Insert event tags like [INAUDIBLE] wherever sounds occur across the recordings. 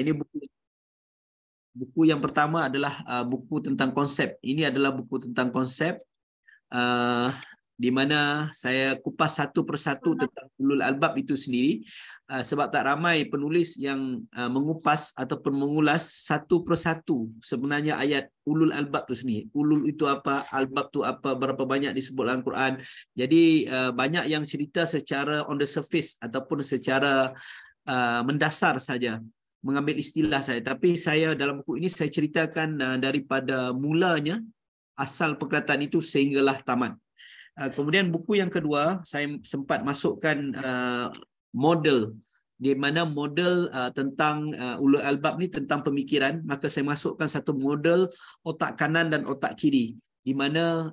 ini buku buku yang pertama adalah uh, buku tentang konsep. Ini adalah buku tentang konsep uh, di mana saya kupas satu persatu hmm. tentang ulul albab itu sendiri uh, sebab tak ramai penulis yang uh, mengupas ataupun mengulas satu persatu sebenarnya ayat ulul albab itu sendiri. Ulul itu apa, albab itu apa, berapa banyak disebut dalam Quran. Jadi uh, banyak yang cerita secara on the surface ataupun secara uh, mendasar saja mengambil istilah saya tapi saya dalam buku ini saya ceritakan uh, daripada mulanya asal perkataan itu sehinggalah tamat uh, kemudian buku yang kedua saya sempat masukkan uh, model di mana model tentang uh, ulul albab ni tentang pemikiran maka saya masukkan satu model otak kanan dan otak kiri di mana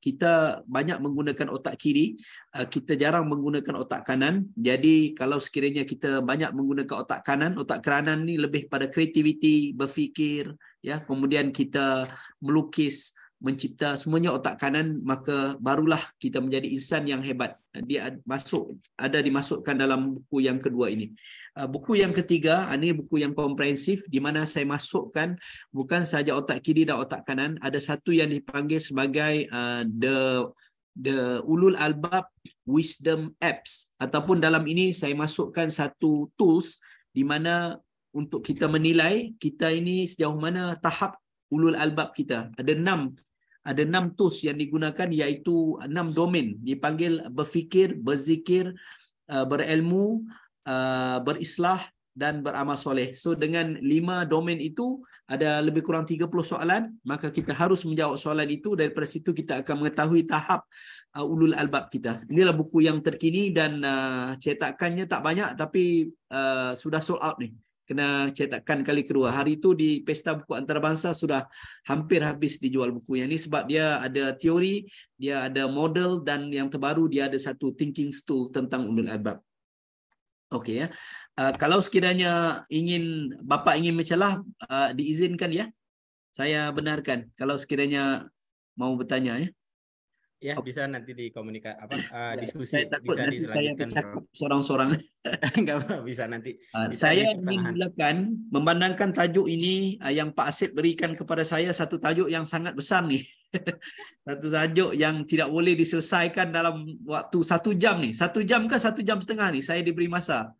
kita banyak menggunakan otak kiri uh, kita jarang menggunakan otak kanan jadi kalau sekiranya kita banyak menggunakan otak kanan otak kanan ni lebih pada kreativiti berfikir ya kemudian kita melukis mencipta semuanya otak kanan maka barulah kita menjadi insan yang hebat dia masuk ada dimasukkan dalam buku yang kedua ini uh, buku yang ketiga uh, ini buku yang komprehensif di mana saya masukkan bukan sahaja otak kiri dan otak kanan ada satu yang dipanggil sebagai uh, the the ulul albab wisdom apps ataupun dalam ini saya masukkan satu tools di mana untuk kita menilai kita ini sejauh mana tahap ulul albab kita ada enam ada enam tools yang digunakan iaitu enam domain dipanggil berfikir, berzikir, eh, berilmu, eh, berislah dan beramal soleh. So dengan lima domain itu ada lebih kurang 30 soalan, maka kita harus menjawab soalan itu daripada situ kita akan mengetahui tahap uh, ulul albab kita. Inilah buku yang terkini dan uh, cetakannya tak banyak tapi uh, sudah sold out ni kena cetakan kali kedua. Hari itu di pesta buku antarabangsa sudah hampir habis dijual buku yang ini sebab dia ada teori, dia ada model dan yang terbaru dia ada satu thinking stool tentang ulul albab. Okey ya. Uh, kalau sekiranya ingin bapa ingin mencelah uh, diizinkan ya. Saya benarkan kalau sekiranya mau bertanya ya ya okay. bisa nanti dikomunikasi apa uh, [COUGHS] diskusi saya takut bisa nanti saya bercakap seorang-seorang [LAUGHS] [LAUGHS] enggak apa bisa nanti uh, saya ingin mulakan memandangkan tajuk ini uh, yang Pak Asid berikan kepada saya satu tajuk yang sangat besar nih [LAUGHS] satu tajuk yang tidak boleh diselesaikan dalam waktu satu jam nih satu jam ke satu jam setengah nih saya diberi masa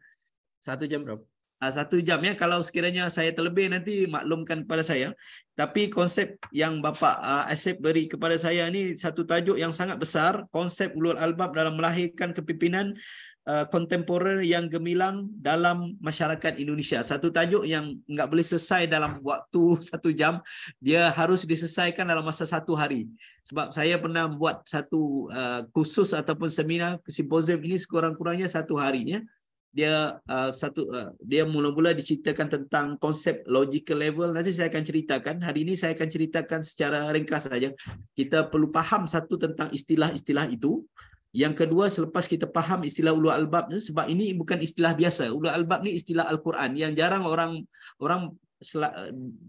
satu jam bro Ah, satu jam ya kalau sekiranya saya terlebih nanti maklumkan kepada saya tapi konsep yang bapa ah, Asep beri kepada saya ni satu tajuk yang sangat besar konsep ulul albab dalam melahirkan kepimpinan ah, kontemporer yang gemilang dalam masyarakat Indonesia. Satu tajuk yang enggak boleh selesai dalam waktu [LAUGHS] satu jam, dia harus diselesaikan dalam masa satu hari. Sebab saya pernah buat satu uh, khusus ataupun seminar, simposium ini sekurang-kurangnya satu harinya dia uh, satu uh, dia mula-mula diceritakan tentang konsep logical level nanti saya akan ceritakan hari ini saya akan ceritakan secara ringkas saja kita perlu faham satu tentang istilah-istilah itu yang kedua selepas kita faham istilah ulul albab sebab ini bukan istilah biasa ulul albab ni istilah al-Quran yang jarang orang orang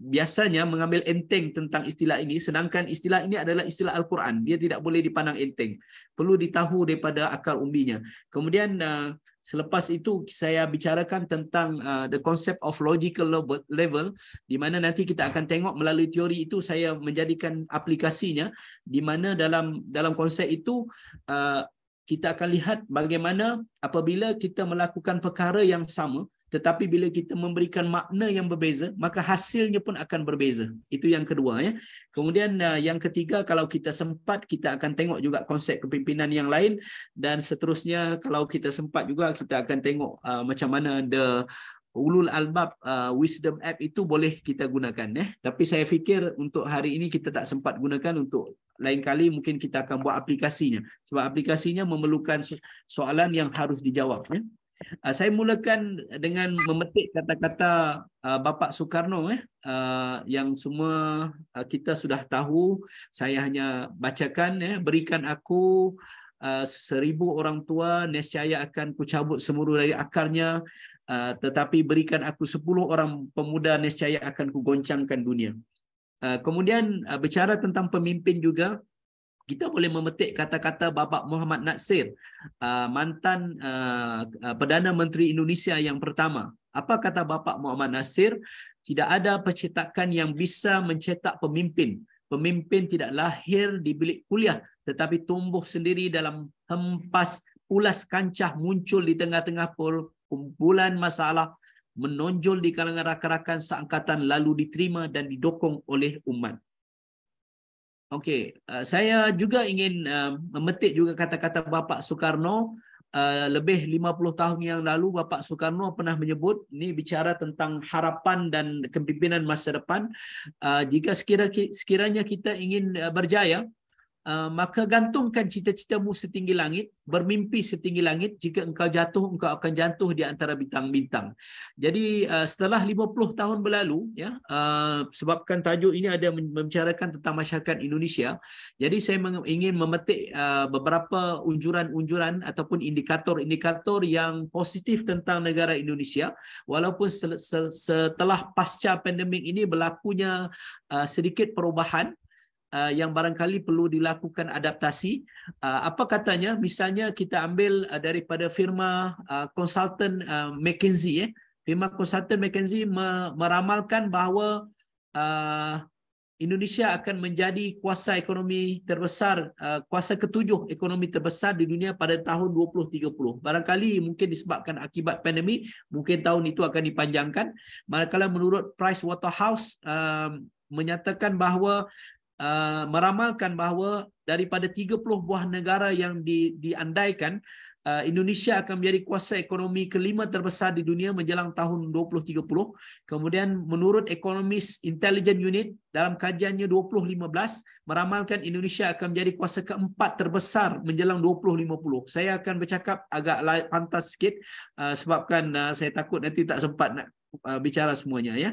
biasanya mengambil enteng tentang istilah ini sedangkan istilah ini adalah istilah al-Quran dia tidak boleh dipandang enteng perlu ditahu daripada akar umbinya kemudian uh, Selepas itu saya bicarakan tentang uh, the concept of logical level di mana nanti kita akan tengok melalui teori itu saya menjadikan aplikasinya di mana dalam dalam konsep itu uh, kita akan lihat bagaimana apabila kita melakukan perkara yang sama tetapi bila kita memberikan makna yang berbeza maka hasilnya pun akan berbeza itu yang kedua ya kemudian uh, yang ketiga kalau kita sempat kita akan tengok juga konsep kepimpinan yang lain dan seterusnya kalau kita sempat juga kita akan tengok uh, macam mana the ulul albab uh, wisdom app itu boleh kita gunakan ya tapi saya fikir untuk hari ini kita tak sempat gunakan untuk lain kali mungkin kita akan buat aplikasinya sebab aplikasinya memerlukan soalan yang harus dijawab ya Uh, saya mulakan dengan memetik kata-kata uh, Bapak Soekarno eh, uh, yang semua uh, kita sudah tahu. Saya hanya bacakan, eh, berikan aku uh, seribu orang tua, nescaya akan ku cabut semuruh dari akarnya. Uh, tetapi berikan aku sepuluh orang pemuda, nescaya akan ku goncangkan dunia. Uh, kemudian uh, bicara tentang pemimpin juga, kita boleh memetik kata-kata Bapak Muhammad Nasir, uh, mantan uh, uh, Perdana Menteri Indonesia yang pertama. Apa kata Bapak Muhammad Nasir? Tidak ada percetakan yang bisa mencetak pemimpin. Pemimpin tidak lahir di bilik kuliah tetapi tumbuh sendiri dalam hempas ulas kancah muncul di tengah-tengah kumpulan masalah menonjol di kalangan rakan-rakan seangkatan lalu diterima dan didukung oleh umat. Okey, uh, saya juga ingin uh, memetik juga kata-kata Bapak Soekarno uh, lebih 50 tahun yang lalu Bapak Soekarno pernah menyebut ini bicara tentang harapan dan kepimpinan masa depan. Uh, jika sekiranya kita ingin uh, berjaya, Eh, maka gantungkan cita-citamu setinggi langit, bermimpi setinggi langit, jika engkau jatuh, engkau akan jatuh di antara bintang-bintang. Jadi uh, setelah 50 tahun berlalu, ya, uh, sebabkan tajuk ini ada membicarakan tentang masyarakat Indonesia, jadi saya ingin memetik uh, beberapa unjuran-unjuran ataupun indikator-indikator yang positif tentang negara Indonesia, walaupun setelah, setelah pasca pandemik ini berlakunya uh, sedikit perubahan, uh, yang barangkali perlu dilakukan adaptasi. Uh, apa katanya? Misalnya kita ambil uh, daripada firma uh, konsultan uh, McKinsey. Eh. Firma konsultan McKinsey me- meramalkan bahawa uh, Indonesia akan menjadi kuasa ekonomi terbesar, uh, kuasa ketujuh ekonomi terbesar di dunia pada tahun 2030. Barangkali mungkin disebabkan akibat pandemi, mungkin tahun itu akan dipanjangkan. Manakala menurut Price Waterhouse um, menyatakan bahawa Uh, meramalkan bahawa daripada 30 buah negara yang di, diandaikan uh, Indonesia akan menjadi kuasa ekonomi kelima terbesar di dunia menjelang tahun 2030. Kemudian menurut ekonomis Intelligent Unit dalam kajiannya 2015 meramalkan Indonesia akan menjadi kuasa keempat terbesar menjelang 2050. Saya akan bercakap agak pantas sikit uh, sebabkan uh, saya takut nanti tak sempat nak Uh, bicara semuanya ya.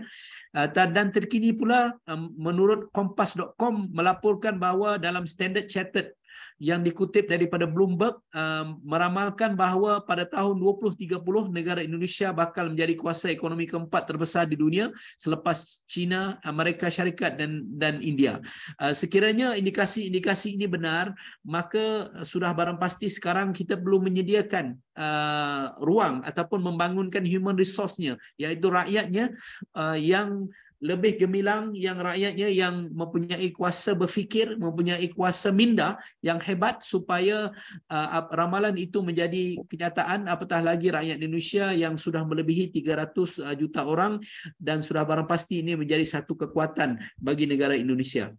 Uh, dan terkini pula um, menurut kompas.com melaporkan bahawa dalam standard chartered yang dikutip daripada Bloomberg uh, meramalkan bahawa pada tahun 2030 negara Indonesia bakal menjadi kuasa ekonomi keempat terbesar di dunia selepas China, Amerika Syarikat dan dan India. Uh, sekiranya indikasi-indikasi ini benar, maka eh, sudah barang pasti sekarang kita belum menyediakan Uh, ruang ataupun membangunkan human resource-nya iaitu rakyatnya uh, yang lebih gemilang yang rakyatnya yang mempunyai kuasa berfikir, mempunyai kuasa minda yang hebat supaya uh, ramalan itu menjadi kenyataan apatah lagi rakyat Indonesia yang sudah melebihi 300 uh, juta orang dan sudah barang pasti ini menjadi satu kekuatan bagi negara Indonesia.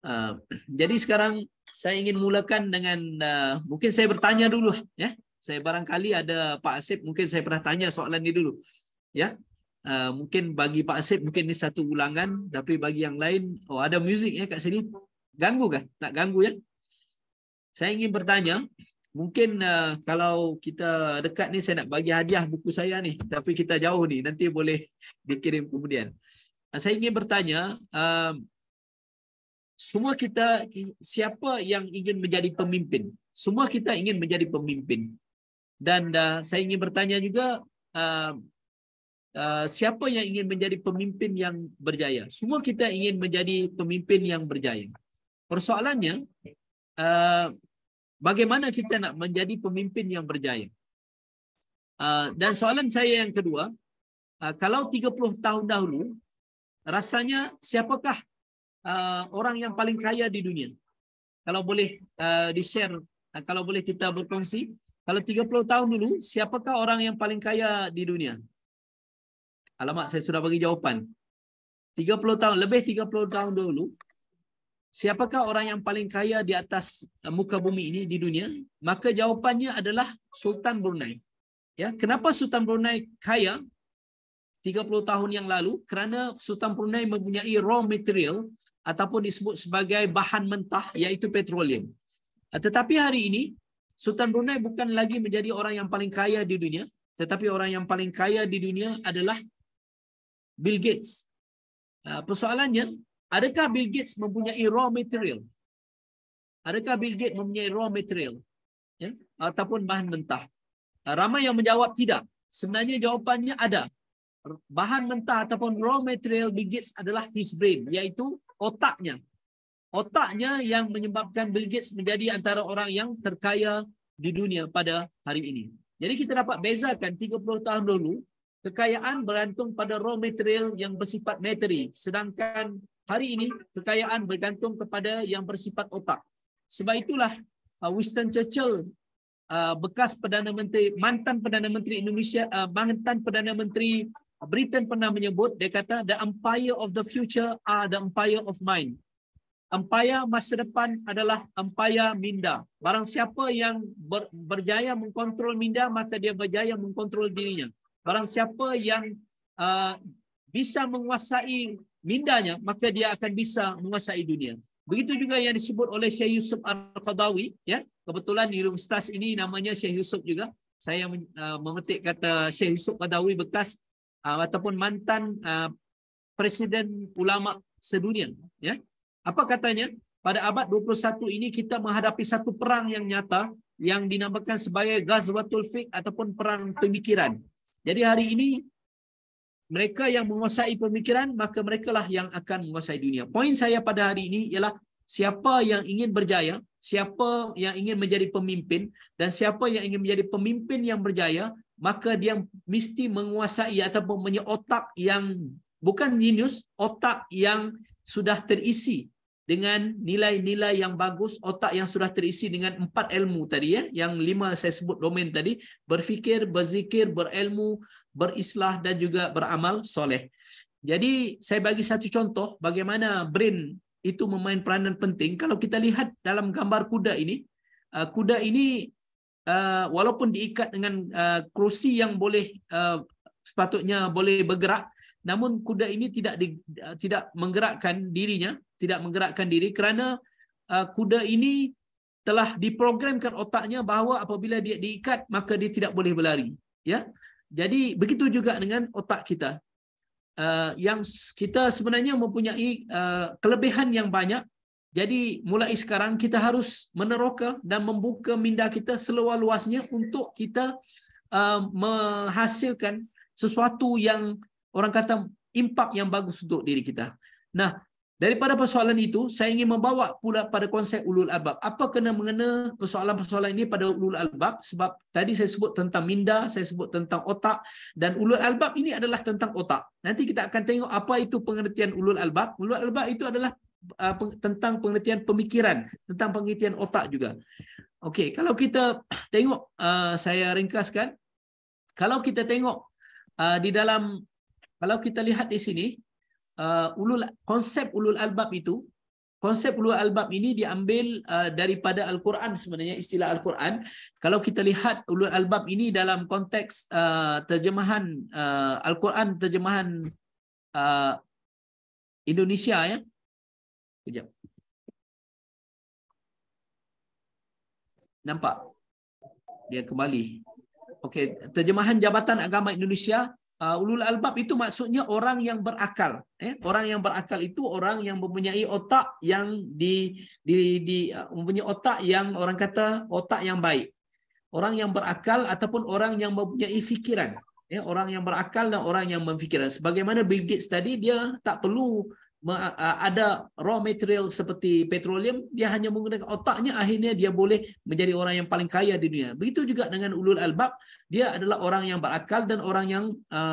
Uh, jadi sekarang saya ingin mulakan dengan uh, mungkin saya bertanya dulu ya. Saya barangkali ada Pak Asip mungkin saya pernah tanya soalan ini dulu. Ya, Ah, mungkin bagi Pak Asyid mungkin ni satu ulangan tapi bagi yang lain oh ada muzik ya kat sini ganggu kah tak ganggu ya saya ingin bertanya mungkin uh, kalau kita dekat ni saya nak bagi hadiah buku saya ni tapi kita jauh ni nanti boleh dikirim kemudian uh, saya ingin bertanya uh, semua kita siapa yang ingin menjadi pemimpin semua kita ingin menjadi pemimpin dan uh, saya ingin bertanya juga uh, Uh, siapa yang ingin menjadi pemimpin yang berjaya? Semua kita ingin menjadi pemimpin yang berjaya. Persoalannya, uh, bagaimana kita nak menjadi pemimpin yang berjaya? Uh, dan soalan saya yang kedua, uh, kalau 30 tahun dahulu, rasanya siapakah uh, orang yang paling kaya di dunia? Kalau boleh uh, di-share, uh, kalau boleh kita berkongsi. Kalau 30 tahun dulu, siapakah orang yang paling kaya di dunia? Alamak, saya sudah bagi jawapan. 30 tahun, lebih 30 tahun dulu, siapakah orang yang paling kaya di atas eh, muka bumi ini di dunia? Maka jawapannya adalah Sultan Brunei. Ya, Kenapa Sultan Brunei kaya 30 tahun yang lalu? Kerana Sultan Brunei mempunyai raw material ataupun disebut sebagai bahan mentah iaitu petroleum. Eh, tetapi hari ini, Sultan Brunei bukan lagi menjadi orang yang paling kaya di dunia, tetapi orang yang paling kaya di dunia adalah Bill Gates. Ah, persoalannya, adakah Bill Gates mempunyai raw material? Adakah Bill Gates mempunyai raw material? Ya? Ataupun bahan mentah? Ah, ramai yang menjawab tidak. Sebenarnya jawapannya ada. Bahan mentah ataupun raw material Bill Gates adalah his brain, iaitu otaknya. Otaknya yang menyebabkan Bill Gates menjadi antara orang yang terkaya di dunia pada hari ini. Jadi kita dapat bezakan 30 tahun dulu, kekayaan bergantung pada raw material yang bersifat materi sedangkan hari ini kekayaan bergantung kepada yang bersifat otak sebab itulah uh, Winston Churchill uh, bekas perdana menteri mantan perdana menteri Indonesia uh, mantan perdana menteri Britain pernah menyebut dia kata the empire of the future are the empire of mind empire masa depan adalah empire minda barang siapa yang berjaya mengkontrol minda maka dia berjaya mengkontrol dirinya Barang siapa yang uh, bisa menguasai mindanya, maka dia akan bisa menguasai dunia. Begitu juga yang disebut oleh Syekh Yusuf Al-Qadawi. Ya? Kebetulan di universitas ini namanya Syekh Yusuf juga. Saya uh, memetik kata Syekh Yusuf Al-Qadawi bekas uh, ataupun mantan uh, Presiden Ulama Sedunia. Ya? Apa katanya? Pada abad 21 ini kita menghadapi satu perang yang nyata yang dinamakan sebagai Ghazwatul Fiqh ataupun Perang Pemikiran. Jadi hari ini mereka yang menguasai pemikiran maka merekalah yang akan menguasai dunia. Poin saya pada hari ini ialah siapa yang ingin berjaya, siapa yang ingin menjadi pemimpin dan siapa yang ingin menjadi pemimpin yang berjaya maka dia mesti menguasai ataupun punya otak yang bukan genius, otak yang sudah terisi dengan nilai-nilai yang bagus, otak yang sudah terisi dengan empat ilmu tadi ya, yang lima saya sebut domain tadi, berfikir, berzikir, berilmu, berislah dan juga beramal soleh. Jadi saya bagi satu contoh bagaimana brain itu memain peranan penting. Kalau kita lihat dalam gambar kuda ini, uh, kuda ini uh, walaupun diikat dengan uh, kerusi yang boleh sepatutnya boleh bergerak, namun kuda ini tidak di, tidak menggerakkan dirinya tidak menggerakkan diri kerana uh, kuda ini telah diprogramkan otaknya bahawa apabila dia diikat maka dia tidak boleh berlari ya jadi begitu juga dengan otak kita uh, yang kita sebenarnya mempunyai uh, kelebihan yang banyak jadi mulai sekarang kita harus meneroka dan membuka minda kita seluas-luasnya untuk kita uh, menghasilkan sesuatu yang orang kata impak yang bagus untuk diri kita nah Daripada persoalan itu, saya ingin membawa pula pada konsep ulul albab. Apa kena mengena persoalan-persoalan ini pada ulul albab? Sebab tadi saya sebut tentang minda, saya sebut tentang otak. Dan ulul albab ini adalah tentang otak. Nanti kita akan tengok apa itu pengertian ulul albab. Ulul albab itu adalah uh, tentang pengertian pemikiran, tentang pengertian otak juga. Okey, kalau kita [CLEARS THROAT] tengok, uh, saya ringkaskan. Kalau kita tengok uh, di dalam, kalau kita lihat di sini, uh, ulul konsep ulul albab itu konsep ulul albab ini diambil uh, daripada al-Quran sebenarnya istilah al-Quran kalau kita lihat ulul albab ini dalam konteks uh, terjemahan uh, al-Quran terjemahan uh, Indonesia ya kejap nampak dia kembali okey terjemahan jabatan agama Indonesia uh, ulul albab itu maksudnya orang yang berakal eh? orang yang berakal itu orang yang mempunyai otak yang di di di uh, mempunyai otak yang orang kata otak yang baik orang yang berakal ataupun orang yang mempunyai fikiran eh? orang yang berakal dan orang yang memfikiran sebagaimana Bill Gates tadi dia tak perlu ada raw material seperti petroleum dia hanya menggunakan otaknya akhirnya dia boleh menjadi orang yang paling kaya di dunia begitu juga dengan ulul albab dia adalah orang yang berakal dan orang yang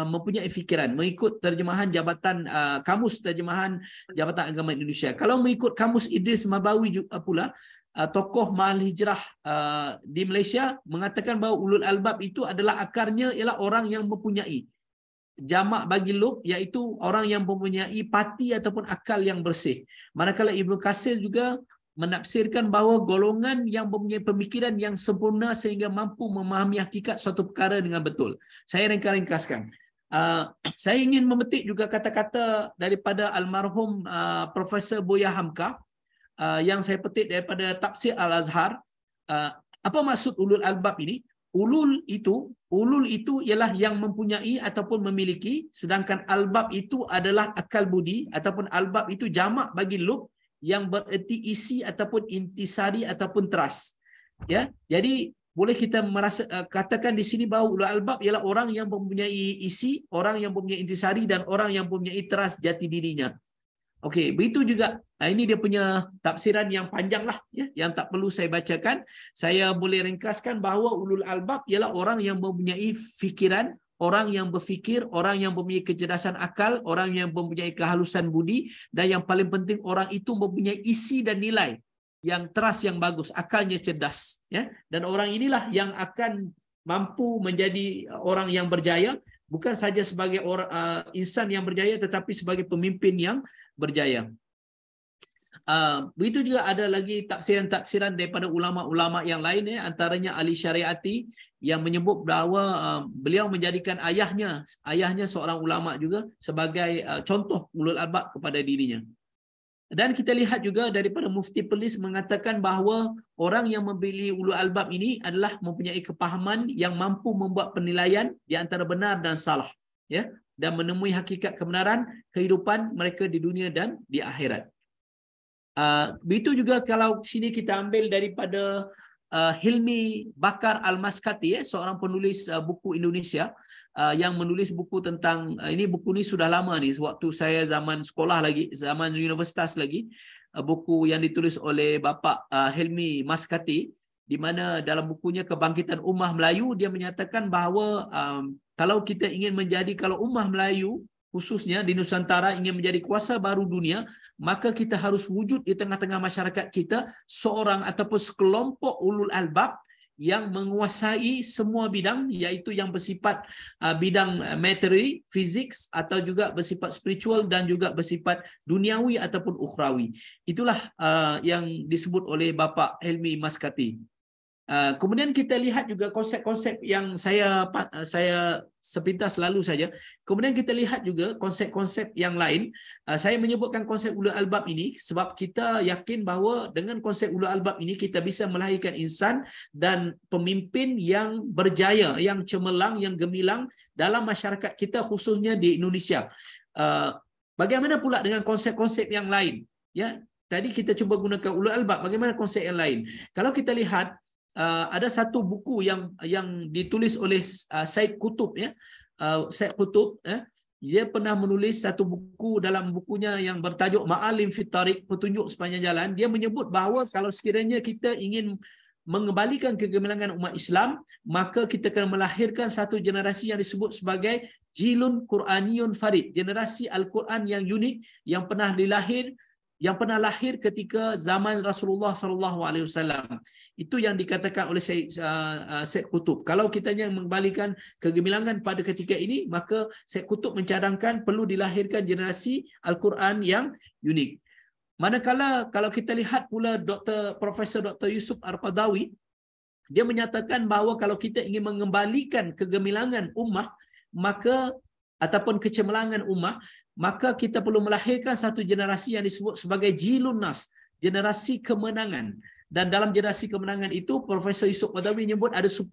mempunyai fikiran mengikut terjemahan jabatan kamus terjemahan jabatan agama Indonesia kalau mengikut kamus Idris Mabawi juga pula tokoh mahal hijrah di Malaysia mengatakan bahawa ulul albab itu adalah akarnya ialah orang yang mempunyai jamak bagi lub iaitu orang yang mempunyai pati ataupun akal yang bersih. Manakala Ibnu Kasir juga menafsirkan bahawa golongan yang mempunyai pemikiran yang sempurna sehingga mampu memahami hakikat suatu perkara dengan betul. Saya ringkaskan. Ah, saya ingin memetik juga kata-kata daripada almarhum ah, Profesor Buya Hamka ah, yang saya petik daripada Tafsir Al-Azhar. apa maksud ulul albab ini? Ulul itu Ulul itu ialah yang mempunyai ataupun memiliki sedangkan albab itu adalah akal budi ataupun albab itu jamak bagi lub yang bererti isi ataupun intisari ataupun teras. Ya. Jadi boleh kita merasa eh, katakan di sini bahawa ulul albab ialah orang yang mempunyai isi, orang yang mempunyai intisari dan orang yang mempunyai teras jati dirinya. Okey, begitu juga. Ah, ini dia punya tafsiran yang panjang lah, ya, yang tak perlu saya bacakan. Saya boleh ringkaskan bahawa ulul albab ialah orang yang mempunyai fikiran, orang yang berfikir, orang yang mempunyai kecerdasan akal, orang yang mempunyai kehalusan budi, dan yang paling penting orang itu mempunyai isi dan nilai yang teras yang bagus, akalnya cerdas. Ya. Dan orang inilah yang akan mampu menjadi orang yang berjaya, bukan saja sebagai orang, uh, insan yang berjaya, tetapi sebagai pemimpin yang berjaya. Uh, begitu juga ada lagi tafsiran-tafsiran daripada ulama-ulama yang lain eh, antaranya Ali Syariati yang menyebut bahawa uh, beliau menjadikan ayahnya ayahnya seorang ulama juga sebagai uh, contoh ulul albab kepada dirinya. Dan kita lihat juga daripada Mufti Pelis mengatakan bahawa orang yang membeli ulul albab ini adalah mempunyai kepahaman yang mampu membuat penilaian di antara benar dan salah. Ya, dan menemui hakikat kebenaran kehidupan mereka di dunia dan di akhirat. Ah, begitu uh, juga kalau sini kita ambil daripada uh, Hilmi Bakar Al-Maskati, eh, seorang penulis uh, buku Indonesia uh, yang menulis buku tentang, uh, ini buku ni sudah lama ni, waktu saya zaman sekolah lagi, zaman universitas lagi, uh, buku yang ditulis oleh Bapak uh, Hilmi Maskati, di mana dalam bukunya Kebangkitan Ummah Melayu dia menyatakan bahawa um, kalau kita ingin menjadi kalau Ummah Melayu khususnya di Nusantara ingin menjadi kuasa baru dunia maka kita harus wujud di tengah-tengah masyarakat kita seorang ataupun sekelompok ulul albab yang menguasai semua bidang iaitu yang bersifat uh, bidang uh, materi, fizik atau juga bersifat spiritual dan juga bersifat duniawi ataupun ukrawi Itulah uh, yang disebut oleh Bapak Helmi Maskati. Ah, kemudian kita lihat juga konsep-konsep yang saya saya sepintas selalu saja. Kemudian kita lihat juga konsep-konsep yang lain. Ah, saya menyebutkan konsep ulul albab ini sebab kita yakin bahawa dengan konsep ulul albab ini kita bisa melahirkan insan dan pemimpin yang berjaya, yang cemerlang, yang gemilang dalam masyarakat kita khususnya di Indonesia. Ah, bagaimana pula dengan konsep-konsep yang lain? Ya, tadi kita cuba gunakan ulul albab. Bagaimana konsep yang lain? Kalau kita lihat Uh, ada satu buku yang yang ditulis oleh uh, Said Kutub ya. Uh, Said Kutub ya. Eh? Dia pernah menulis satu buku dalam bukunya yang bertajuk Ma'alim Fitarik, Petunjuk Sepanjang Jalan. Dia menyebut bahawa kalau sekiranya kita ingin mengembalikan kegemilangan umat Islam, maka kita akan melahirkan satu generasi yang disebut sebagai Jilun Quraniyun Farid. Generasi Al-Quran yang unik, yang pernah dilahir yang pernah lahir ketika zaman Rasulullah sallallahu alaihi wasallam. Itu yang dikatakan oleh Said uh, uh, Said Kutub. Kalau kita hanya mengembalikan kegemilangan pada ketika ini, maka Said Kutub mencadangkan perlu dilahirkan generasi Al-Quran yang unik. Manakala kalau kita lihat pula Dr. Profesor Dr. Yusuf Arqadawi, dia menyatakan bahawa kalau kita ingin mengembalikan kegemilangan ummah, maka ataupun kecemerlangan ummah, maka kita perlu melahirkan satu generasi yang disebut sebagai jilunas, generasi kemenangan. Dan dalam generasi kemenangan itu, Profesor Yusuf Badawi menyebut ada 10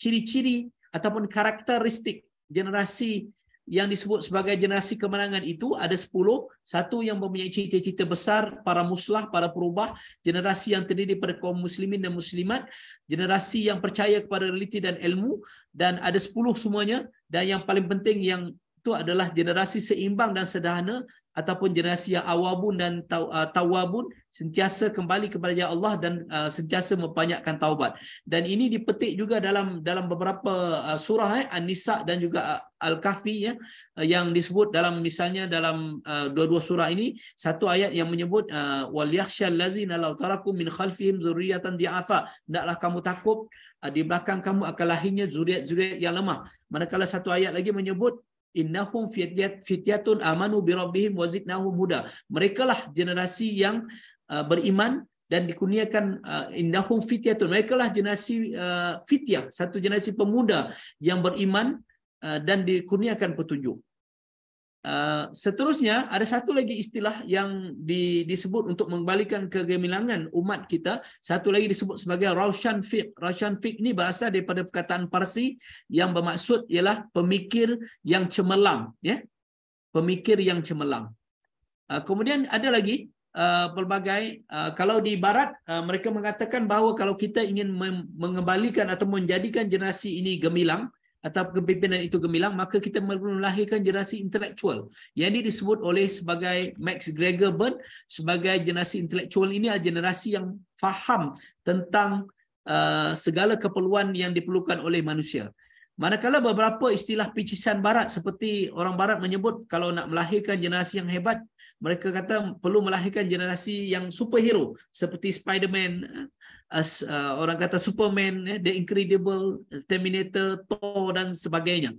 ciri-ciri ataupun karakteristik generasi yang disebut sebagai generasi kemenangan itu ada 10. Satu yang mempunyai cita-cita besar, para muslah, para perubah, generasi yang terdiri daripada kaum muslimin dan muslimat, generasi yang percaya kepada realiti dan ilmu, dan ada 10 semuanya. Dan yang paling penting yang itu adalah generasi seimbang dan sederhana ataupun generasi yang awabun dan uh, tawabun sentiasa kembali kepada ya Allah dan uh, sentiasa memperbanyakkan taubat. Dan ini dipetik juga dalam dalam beberapa uh, surah eh, An-Nisa dan juga uh, Al-Kahfi ya uh, yang disebut dalam misalnya dalam uh, dua-dua surah ini satu ayat yang menyebut uh, wal yakhsyal ladzina law taraku min khalfihim dzurriatan di'afa hendaklah kamu takut uh, di belakang kamu akan lahirnya zuriat-zuriat yang lemah. Manakala satu ayat lagi menyebut innahum fityatun amanu bi rabbihim wa zidnahum huda mereka lah generasi yang uh, beriman dan dikurniakan uh, innahum fityatun mereka lah generasi uh, fitiah satu generasi pemuda yang beriman uh, dan dikurniakan petunjuk Ah, seterusnya ada satu lagi istilah yang di, disebut untuk mengembalikan kegemilangan umat kita. Satu lagi disebut sebagai Raushan Fiqh. Raushan Fiqh ini berasal daripada perkataan Parsi yang bermaksud ialah pemikir yang cemerlang. Ya? Pemikir yang cemerlang. Uh, kemudian ada lagi Uh, pelbagai uh, kalau di barat uh, mereka mengatakan bahawa kalau kita ingin mengembalikan atau menjadikan generasi ini gemilang uh, atau kepimpinan itu gemilang, maka kita perlu melahirkan generasi intelektual. Yang ini disebut oleh sebagai Max Gregor Burn sebagai generasi intelektual ini adalah generasi yang faham tentang uh, segala keperluan yang diperlukan oleh manusia. Manakala beberapa istilah picisan barat seperti orang barat menyebut kalau nak melahirkan generasi yang hebat, mereka kata perlu melahirkan generasi yang superhero seperti Spiderman as, uh, orang kata Superman, eh, The Incredible, Terminator, Thor dan sebagainya.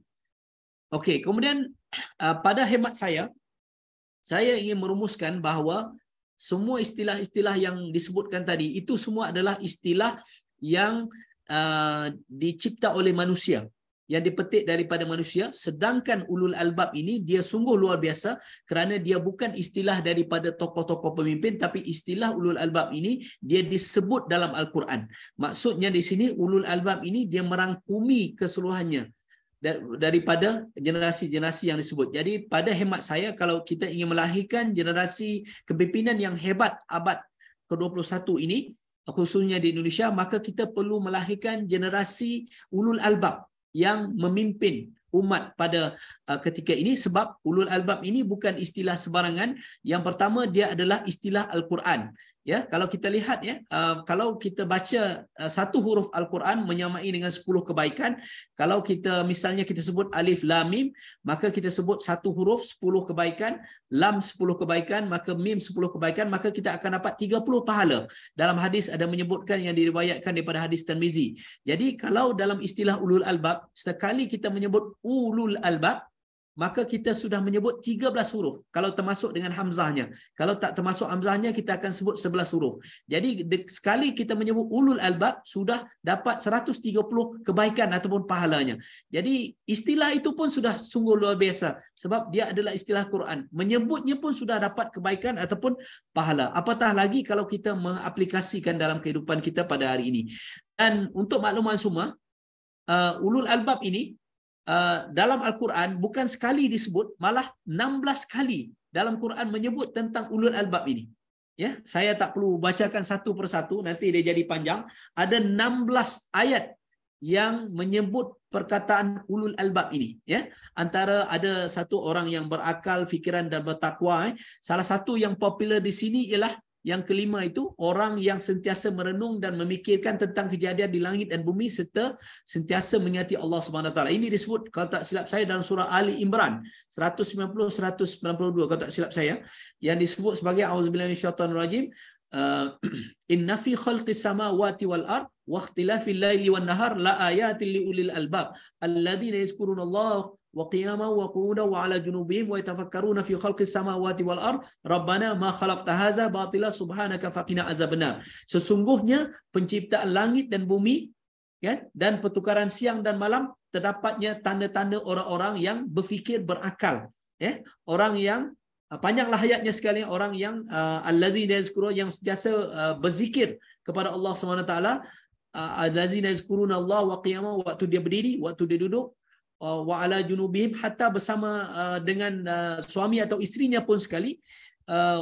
Okey, kemudian uh, pada hemat saya, saya ingin merumuskan bahawa semua istilah-istilah yang disebutkan tadi itu semua adalah istilah yang uh, dicipta oleh manusia yang dipetik daripada manusia sedangkan ulul albab ini dia sungguh luar biasa kerana dia bukan istilah daripada tokoh-tokoh pemimpin tapi istilah ulul albab ini dia disebut dalam al-Quran maksudnya di sini ulul albab ini dia merangkumi keseluruhannya daripada generasi-generasi yang disebut. Jadi pada hemat saya kalau kita ingin melahirkan generasi kepimpinan yang hebat abad ke-21 ini khususnya di Indonesia maka kita perlu melahirkan generasi ulul albab yang memimpin umat pada uh, ketika ini sebab ulul albab ini bukan istilah sebarangan yang pertama dia adalah istilah al-Quran Ya, kalau kita lihat ya, uh, kalau kita baca uh, satu huruf Al-Quran menyamai dengan 10 kebaikan, kalau kita misalnya kita sebut alif lam mim, maka kita sebut satu huruf 10 kebaikan, lam 10 kebaikan, maka mim 10 kebaikan, maka kita akan dapat 30 pahala. Dalam hadis ada menyebutkan yang diriwayatkan daripada hadis Tirmizi. Jadi kalau dalam istilah ulul albab, sekali kita menyebut ulul albab, maka kita sudah menyebut 13 huruf kalau termasuk dengan hamzahnya. Kalau tak termasuk hamzahnya, kita akan sebut 11 huruf. Jadi sekali kita menyebut ulul albab, sudah dapat 130 kebaikan ataupun pahalanya. Jadi istilah itu pun sudah sungguh luar biasa. Sebab dia adalah istilah Quran. Menyebutnya pun sudah dapat kebaikan ataupun pahala. Apatah lagi kalau kita mengaplikasikan dalam kehidupan kita pada hari ini. Dan untuk makluman semua, Uh, ulul albab ini Uh, dalam Al-Quran bukan sekali disebut, malah 16 kali dalam Quran menyebut tentang ulul albab ini. Ya, saya tak perlu bacakan satu persatu, nanti dia jadi panjang. Ada 16 ayat yang menyebut perkataan ulul albab ini ya antara ada satu orang yang berakal fikiran dan bertakwa eh. salah satu yang popular di sini ialah yang kelima itu orang yang sentiasa merenung dan memikirkan tentang kejadian di langit dan bumi serta sentiasa menyati Allah Subhanahu taala. Ini disebut kalau tak silap saya dalam surah Ali Imran 190 192 kalau tak silap saya yang disebut sebagai auzubillahi minasyaitonirrajim uh, [CLEARS THROAT] inna fi khalqi samawati wal ard واختلاف الليل والنهار لآيات لأولي الألباب الذين يذكرون الله وقياما وقعودا وعلى جنوبهم ويتفكرون fi خلق السماوات والأرض ربنا ما خلقت هذا باطلا سبحانك فقنا عذاب azabna. sesungguhnya penciptaan langit dan bumi kan dan pertukaran siang dan malam terdapatnya tanda-tanda orang-orang yang berfikir berakal ya orang yang uh, panjanglah hayatnya sekali orang yang uh, allazina yazkuru yang sentiasa uh, berzikir kepada Allah Swt. taala uh, allazina yazkuruna Allah wa qiyama waktu dia berdiri waktu dia duduk Uh, wa ala junubihim hatta bersama uh, dengan uh, suami atau istrinya pun sekali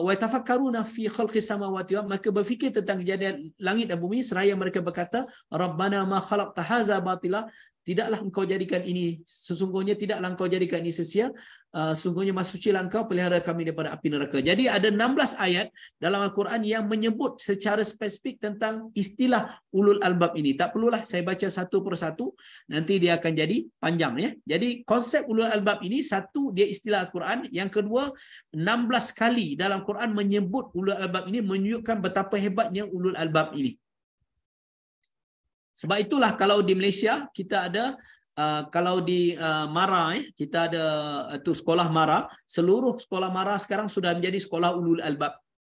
wa tafakkaruna fi khalqi samawati wa maka berfikir tentang kejadian langit dan bumi seraya mereka berkata rabbana ma khalaqta hadza batila tidaklah engkau jadikan ini sesungguhnya tidaklah engkau jadikan ini sesia uh, sesungguhnya masucilah engkau pelihara kami daripada api neraka jadi ada 16 ayat dalam al-Quran yang menyebut secara spesifik tentang istilah ulul albab ini tak perlulah saya baca satu persatu nanti dia akan jadi panjang ya jadi konsep ulul albab ini satu dia istilah al-Quran yang kedua 16 kali dalam Quran menyebut ulul albab ini menunjukkan betapa hebatnya ulul albab ini sebab itulah kalau di Malaysia kita ada uh, kalau di uh, Mara eh, kita ada uh, tu sekolah Mara, seluruh sekolah Mara sekarang sudah menjadi sekolah ulul albab.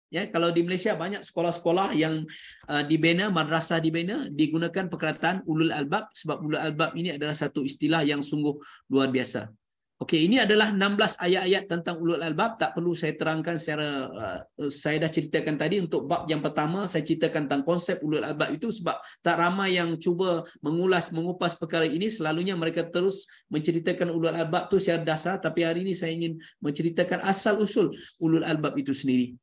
Ya, kalau di Malaysia banyak sekolah-sekolah yang uh, dibina madrasah dibina digunakan perkataan ulul albab sebab ulul albab ini adalah satu istilah yang sungguh luar biasa. Okey, ini adalah 16 ayat-ayat tentang ulul albab. Tak perlu saya terangkan secara uh, uh, saya dah ceritakan tadi untuk bab yang pertama saya ceritakan tentang konsep ulul albab itu sebab tak ramai yang cuba mengulas mengupas perkara ini selalunya mereka terus menceritakan ulul albab tu secara dasar tapi hari ini saya ingin menceritakan asal usul ulul albab itu sendiri.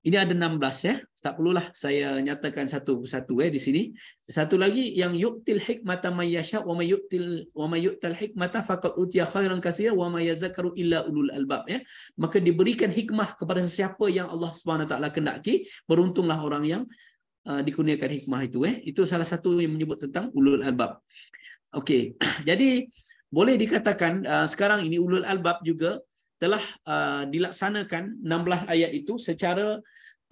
Ini ada 16 ya. Tak perlulah saya nyatakan satu persatu eh di sini. Satu lagi yang yuktil hikmata may yasha wa may yuktil wa may yuktal hikmata faqad utiya khairan katsira wa may yazakaru illa ulul albab ya. Maka diberikan hikmah kepada sesiapa yang Allah Subhanahu taala kehendaki, beruntunglah orang yang uh, dikurniakan hikmah itu eh. Itu salah satu yang menyebut tentang ulul albab. Okey. [CLEARS THROAT] Jadi boleh dikatakan uh, sekarang ini ulul albab juga telah uh, dilaksanakan 16 ayat itu secara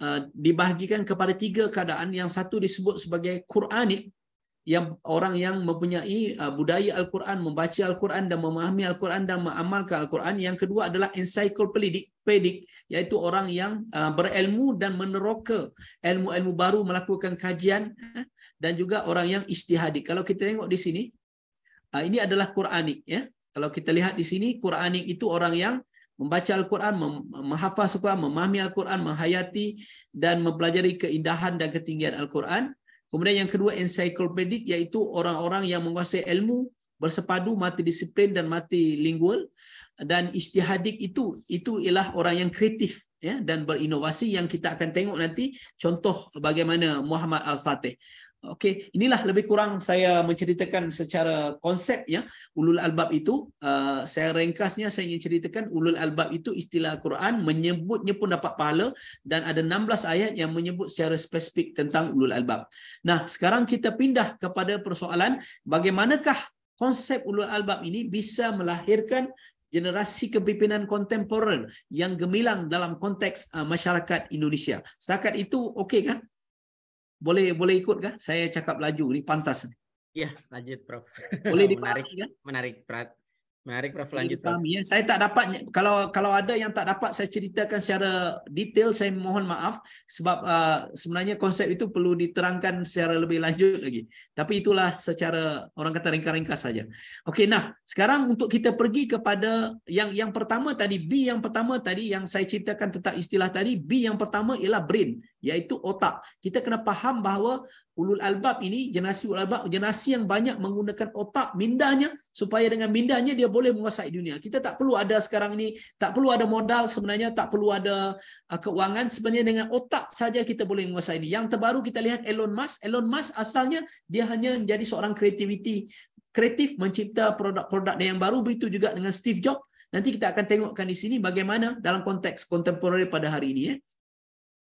uh, dibahagikan kepada tiga keadaan yang satu disebut sebagai Quranik yang orang yang mempunyai uh, budaya Al-Quran membaca Al-Quran dan memahami Al-Quran dan mengamalkan Al-Quran yang kedua adalah pedik iaitu orang yang berilmu dan meneroka ilmu-ilmu baru melakukan kajian eh, dan juga orang yang istihadik kalau kita tengok di sini ini adalah Quranik ya. kalau kita lihat di sini Quranik itu orang yang membaca Al-Quran, menghafaz Al-Quran, memahami Al-Quran, menghayati dan mempelajari keindahan dan ketinggian Al-Quran. Kemudian yang kedua encyclopedic iaitu orang-orang yang menguasai ilmu bersepadu mati disiplin dan mati lingual dan istihadik itu itu ialah orang yang kreatif ya dan berinovasi yang kita akan tengok nanti contoh bagaimana Muhammad Al-Fatih. Okey, inilah lebih kurang saya menceritakan secara konsepnya ulul albab itu uh, saya ringkasnya saya ingin ceritakan ulul albab itu istilah Quran menyebutnya pun dapat pahala dan ada 16 ayat yang menyebut secara spesifik tentang ulul albab. Nah, sekarang kita pindah kepada persoalan bagaimanakah konsep ulul albab ini bisa melahirkan generasi kepimpinan kontemporan yang gemilang dalam konteks uh, masyarakat Indonesia. Setakat itu okey kah? boleh boleh ikut kah saya cakap laju ni pantas ni ya lanjut prof boleh oh, [LAUGHS] menarik kan? menarik Prof. menarik prof lanjut prof. Ya. saya tak dapat kalau kalau ada yang tak dapat saya ceritakan secara detail saya mohon maaf sebab uh, sebenarnya konsep itu perlu diterangkan secara lebih lanjut lagi tapi itulah secara orang kata ringkas-ringkas saja okey nah sekarang untuk kita pergi kepada yang yang pertama tadi B yang pertama tadi yang saya ceritakan tentang istilah tadi B yang pertama ialah brain iaitu otak. Kita kena faham bahawa ulul albab ini generasi ulul albab generasi yang banyak menggunakan otak mindahnya supaya dengan mindahnya dia boleh menguasai dunia. Kita tak perlu ada sekarang ini, tak perlu ada modal sebenarnya, tak perlu ada uh, keuangan sebenarnya dengan otak saja kita boleh menguasai ini. Yang terbaru kita lihat Elon Musk, Elon Musk asalnya dia hanya menjadi seorang kreativiti kreatif mencipta produk-produk yang baru begitu juga dengan Steve Jobs. Nanti kita akan tengokkan di sini bagaimana dalam konteks kontemporari pada hari ini. Eh.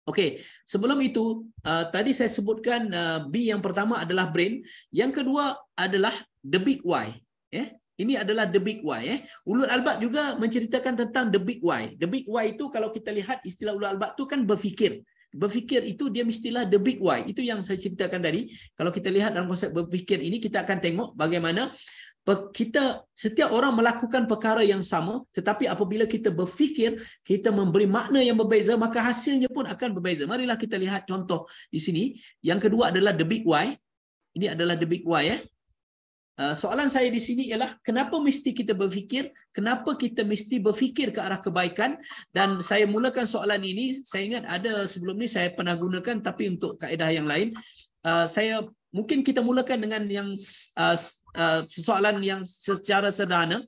Okey, sebelum itu uh, tadi saya sebutkan uh, B yang pertama adalah brain, yang kedua adalah the big why. Yeah? Ini adalah the big why. Yeah? Ulul albab juga menceritakan tentang the big why. The big why itu kalau kita lihat istilah ulul albab tu kan berfikir. Berfikir itu dia mestilah the big why. Itu yang saya ceritakan tadi. Kalau kita lihat dalam konsep berfikir ini kita akan tengok bagaimana uh, kita setiap orang melakukan perkara yang sama tetapi apabila kita berfikir kita memberi makna yang berbeza maka hasilnya pun akan berbeza marilah kita lihat contoh di sini yang kedua adalah the big why ini adalah the big why eh uh, soalan saya di sini ialah kenapa mesti kita berfikir kenapa kita mesti berfikir ke arah kebaikan dan saya mulakan soalan ini saya ingat ada sebelum ni saya pernah gunakan tapi untuk kaedah yang lain uh, saya mungkin kita mulakan dengan yang uh, uh, soalan yang secara sederhana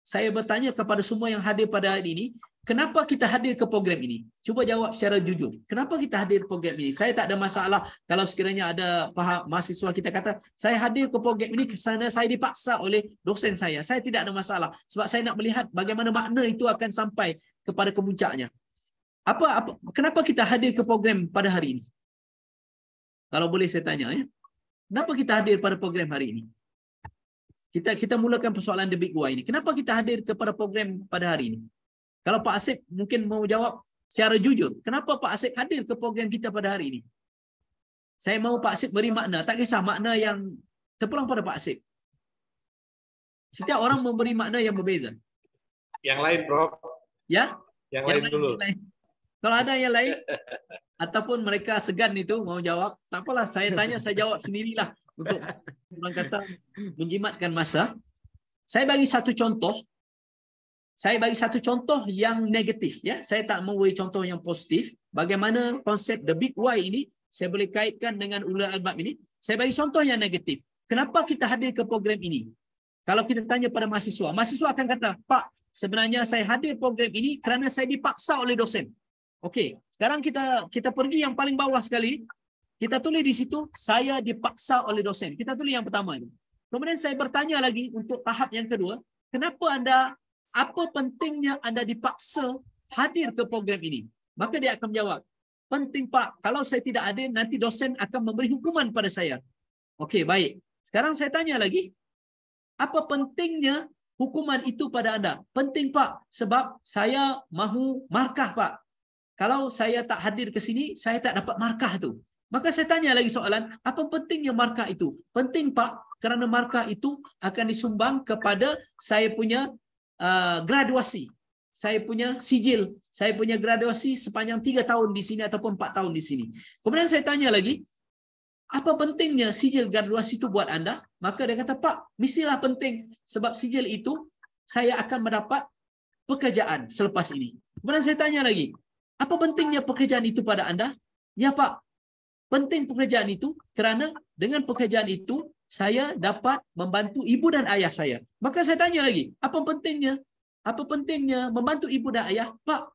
saya bertanya kepada semua yang hadir pada hari ini kenapa kita hadir ke program ini cuba jawab secara jujur kenapa kita hadir program ini saya tak ada masalah kalau sekiranya ada paham, mahasiswa kita kata saya hadir ke program ini kerana saya dipaksa oleh dosen saya saya tidak ada masalah sebab saya nak melihat bagaimana makna itu akan sampai kepada kemuncaknya apa, apa kenapa kita hadir ke program pada hari ini kalau boleh saya tanya ya Kenapa kita hadir pada program hari ini? Kita kita mulakan persoalan The Big Why ini. Kenapa kita hadir kepada program pada hari ini? Kalau Pak Asyik mungkin mau jawab secara jujur. Kenapa Pak Asyik hadir ke program kita pada hari ini? Saya mau Pak Asyik beri makna. Tak kisah makna yang terpulang pada Pak Asyik. Setiap orang memberi makna yang berbeza. Yang lain, Prof. Ya? Yang, yang lain, lain dulu. Lain. Kalau ada yang lain, [LAUGHS] ataupun mereka segan itu mau jawab, tak apalah saya tanya saya jawab sendirilah untuk orang kata menjimatkan masa. Saya bagi satu contoh. Saya bagi satu contoh yang negatif ya. Saya tak mau bagi contoh yang positif. Bagaimana konsep the big why ini saya boleh kaitkan dengan ulah albab ini? Saya bagi contoh yang negatif. Kenapa kita hadir ke program ini? Kalau kita tanya pada mahasiswa, mahasiswa akan kata, "Pak, sebenarnya saya hadir program ini kerana saya dipaksa oleh dosen." Okey, sekarang kita kita pergi yang paling bawah sekali. Kita tulis di situ saya dipaksa oleh dosen. Kita tulis yang pertama itu. Kemudian saya bertanya lagi untuk tahap yang kedua, kenapa anda apa pentingnya anda dipaksa hadir ke program ini? Maka dia akan menjawab, "Penting Pak, kalau saya tidak ada, nanti dosen akan memberi hukuman pada saya." Okey, baik. Sekarang saya tanya lagi, apa pentingnya hukuman itu pada anda? Penting Pak, sebab saya mahu markah Pak kalau saya tak hadir ke sini, saya tak dapat markah tu. Maka saya tanya lagi soalan, apa pentingnya markah itu? Penting Pak, kerana markah itu akan disumbang kepada saya punya uh, graduasi. Saya punya sijil, saya punya graduasi sepanjang 3 tahun di sini ataupun 4 tahun di sini. Kemudian saya tanya lagi, apa pentingnya sijil graduasi itu buat anda? Maka dia kata, Pak, mestilah penting. Sebab sijil itu saya akan mendapat pekerjaan selepas ini. Kemudian saya tanya lagi, apa pentingnya pekerjaan itu pada anda? Ya Pak, penting pekerjaan itu kerana dengan pekerjaan itu saya dapat membantu ibu dan ayah saya. Maka saya tanya lagi, apa pentingnya? Apa pentingnya membantu ibu dan ayah? Pak,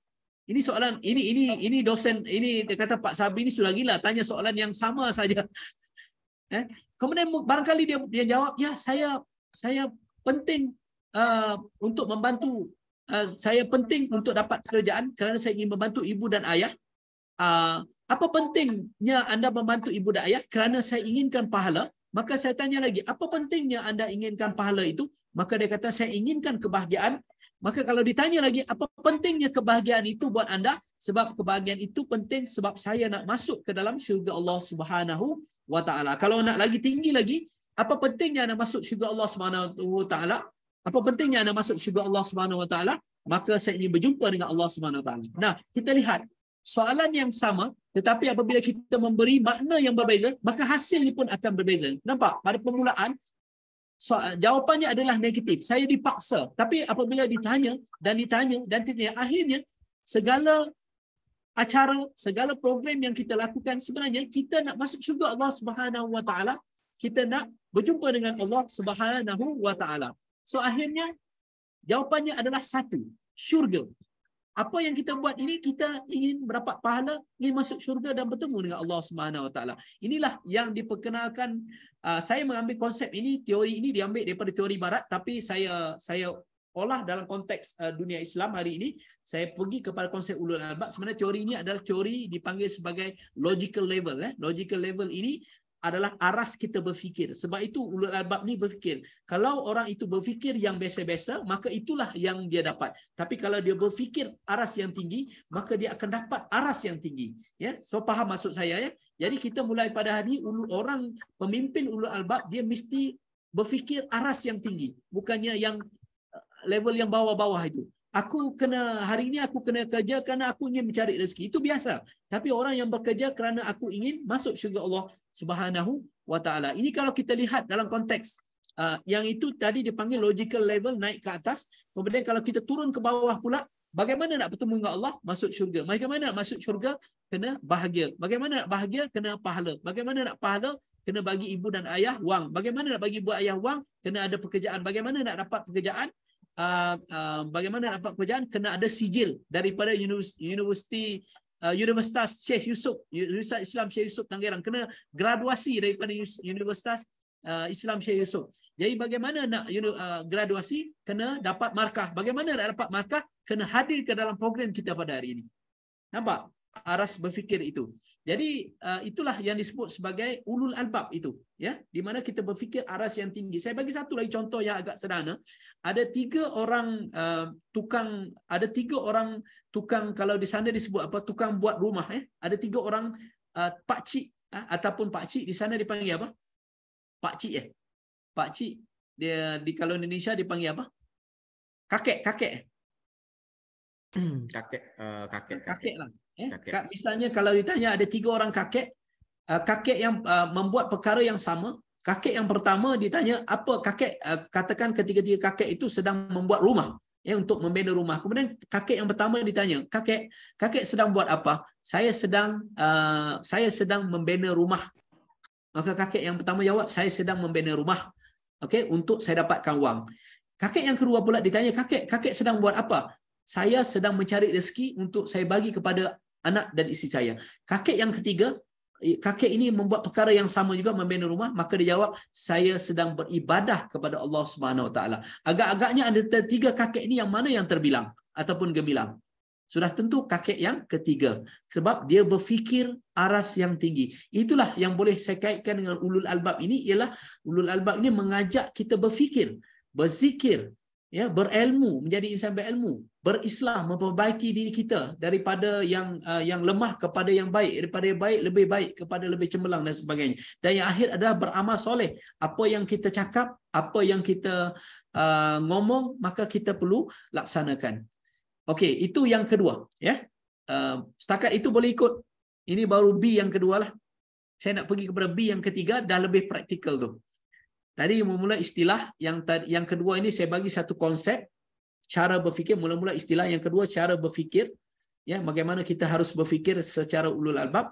ini soalan ini ini ini dosen ini kata Pak Sabi ini sudah gila tanya soalan yang sama saja. [LAUGHS] Eh? Kemudian barangkali dia dia jawab, ya saya saya penting uh, untuk membantu Ah, saya penting untuk dapat pekerjaan kerana saya ingin membantu ibu dan ayah. Ah, apa pentingnya anda membantu ibu dan ayah kerana saya inginkan pahala? Maka saya tanya lagi, apa pentingnya anda inginkan pahala itu? Maka dia kata, saya inginkan kebahagiaan. Maka kalau ditanya lagi, apa pentingnya kebahagiaan itu buat anda? Sebab kebahagiaan itu penting sebab saya nak masuk ke dalam syurga Allah Subhanahu SWT. Kalau nak lagi tinggi lagi, apa pentingnya anda masuk syurga Allah Subhanahu SWT? Apa pentingnya anda masuk syurga Allah Subhanahu Wa Taala? Maka saya ingin berjumpa dengan Allah Subhanahu Wa Taala. Nah, kita lihat soalan yang sama tetapi apabila kita memberi makna yang berbeza, maka hasilnya pun akan berbeza. Nampak? Pada permulaan soal, ah, jawapannya adalah negatif. Saya dipaksa. Tapi apabila ditanya dan ditanya dan ditanya, akhirnya segala acara, segala program yang kita lakukan sebenarnya kita nak masuk syurga Allah Subhanahu Wa Taala. Kita nak berjumpa dengan Allah Subhanahu Wa Taala. So akhirnya jawapannya adalah satu, syurga. Apa yang kita buat ini kita ingin mendapat pahala, ingin masuk syurga dan bertemu dengan Allah Subhanahu Wa Taala. Inilah yang diperkenalkan uh, saya mengambil konsep ini, teori ini diambil daripada teori barat tapi saya saya olah dalam konteks uh, dunia Islam hari ini, saya pergi kepada konsep ulul albab. Sebenarnya teori ini adalah teori dipanggil sebagai logical level eh. Logical level ini adalah aras kita berfikir. Sebab itu ulul albab ni berfikir. Kalau orang itu berfikir yang biasa-biasa, maka itulah yang dia dapat. Tapi kalau dia berfikir aras yang tinggi, maka dia akan dapat aras yang tinggi. Ya, So faham maksud saya ya? Jadi kita mulai pada hari ulul orang pemimpin ulul albab, dia mesti berfikir aras yang tinggi. Bukannya yang level yang bawah-bawah itu aku kena hari ini aku kena kerja kerana aku ingin mencari rezeki itu biasa tapi orang yang bekerja kerana aku ingin masuk syurga Allah Subhanahu wa taala ini kalau kita lihat dalam konteks uh, yang itu tadi dipanggil logical level naik ke atas kemudian kalau kita turun ke bawah pula bagaimana nak bertemu dengan Allah masuk syurga bagaimana nak masuk syurga kena bahagia bagaimana nak bahagia kena pahala bagaimana nak pahala kena bagi ibu dan ayah wang bagaimana nak bagi ibu ayah wang kena ada pekerjaan bagaimana nak dapat pekerjaan uh, uh, bagaimana dapat pekerjaan kena ada sijil daripada universiti uh, Universitas Sheikh Yusuf Universiti Islam Sheikh Yusuf Tangerang kena graduasi daripada Universitas uh, Islam Sheikh Yusuf. Jadi bagaimana nak you know, uh, graduasi kena dapat markah. Bagaimana nak dapat markah kena hadir ke dalam program kita pada hari ini. Nampak? aras berfikir itu. Jadi uh, itulah yang disebut sebagai ulul albab itu, ya, di mana kita berfikir aras yang tinggi. Saya bagi satu lagi contoh yang agak sederhana. Ada tiga orang uh, tukang, ada tiga orang tukang kalau di sana disebut apa? Tukang buat rumah, ya. Ada tiga orang uh, pak cik uh, ataupun pak cik di sana dipanggil apa? Pak cik ya. Pak cik dia di kalau Indonesia dipanggil apa? Kakek, kakek. Hmm, kakek, uh, kakek, kakek, kakek lah. Eh, kakek. Misalnya kalau ditanya ada tiga orang kakek, uh, kakek yang uh, membuat perkara yang sama, kakek yang pertama ditanya apa kakek uh, katakan ketiga-tiga kakek itu sedang membuat rumah ya untuk membina rumah. Kemudian kakek yang pertama ditanya, kakek kakek sedang buat apa? Saya sedang uh, saya sedang membina rumah. Maka kakek yang pertama jawab, saya sedang membina rumah. okay untuk saya dapatkan wang. Kakek yang kedua pula ditanya, kakek kakek sedang buat apa? Saya sedang mencari rezeki untuk saya bagi kepada anak dan isi saya. Kakek yang ketiga, kakek ini membuat perkara yang sama juga membina rumah, maka dia jawab, saya sedang beribadah kepada Allah Subhanahu Wa Taala. Agak-agaknya ada tiga kakek ini yang mana yang terbilang ataupun gemilang. Sudah tentu kakek yang ketiga. Sebab dia berfikir aras yang tinggi. Itulah yang boleh saya kaitkan dengan ulul albab ini ialah ulul albab ini mengajak kita berfikir, berzikir, ya berilmu menjadi insan berilmu berislam memperbaiki diri kita daripada yang uh, yang lemah kepada yang baik daripada yang baik lebih baik kepada lebih cemerlang dan sebagainya dan yang akhir adalah beramal soleh apa yang kita cakap apa yang kita uh, ngomong maka kita perlu laksanakan okey itu yang kedua ya yeah? uh, setakat itu boleh ikut ini baru B yang kedua lah saya nak pergi kepada B yang ketiga dah lebih praktikal tu Tadi mula-mula istilah yang yang kedua ini saya bagi satu konsep cara berfikir mula-mula istilah yang kedua cara berfikir ya bagaimana kita harus berfikir secara ulul albab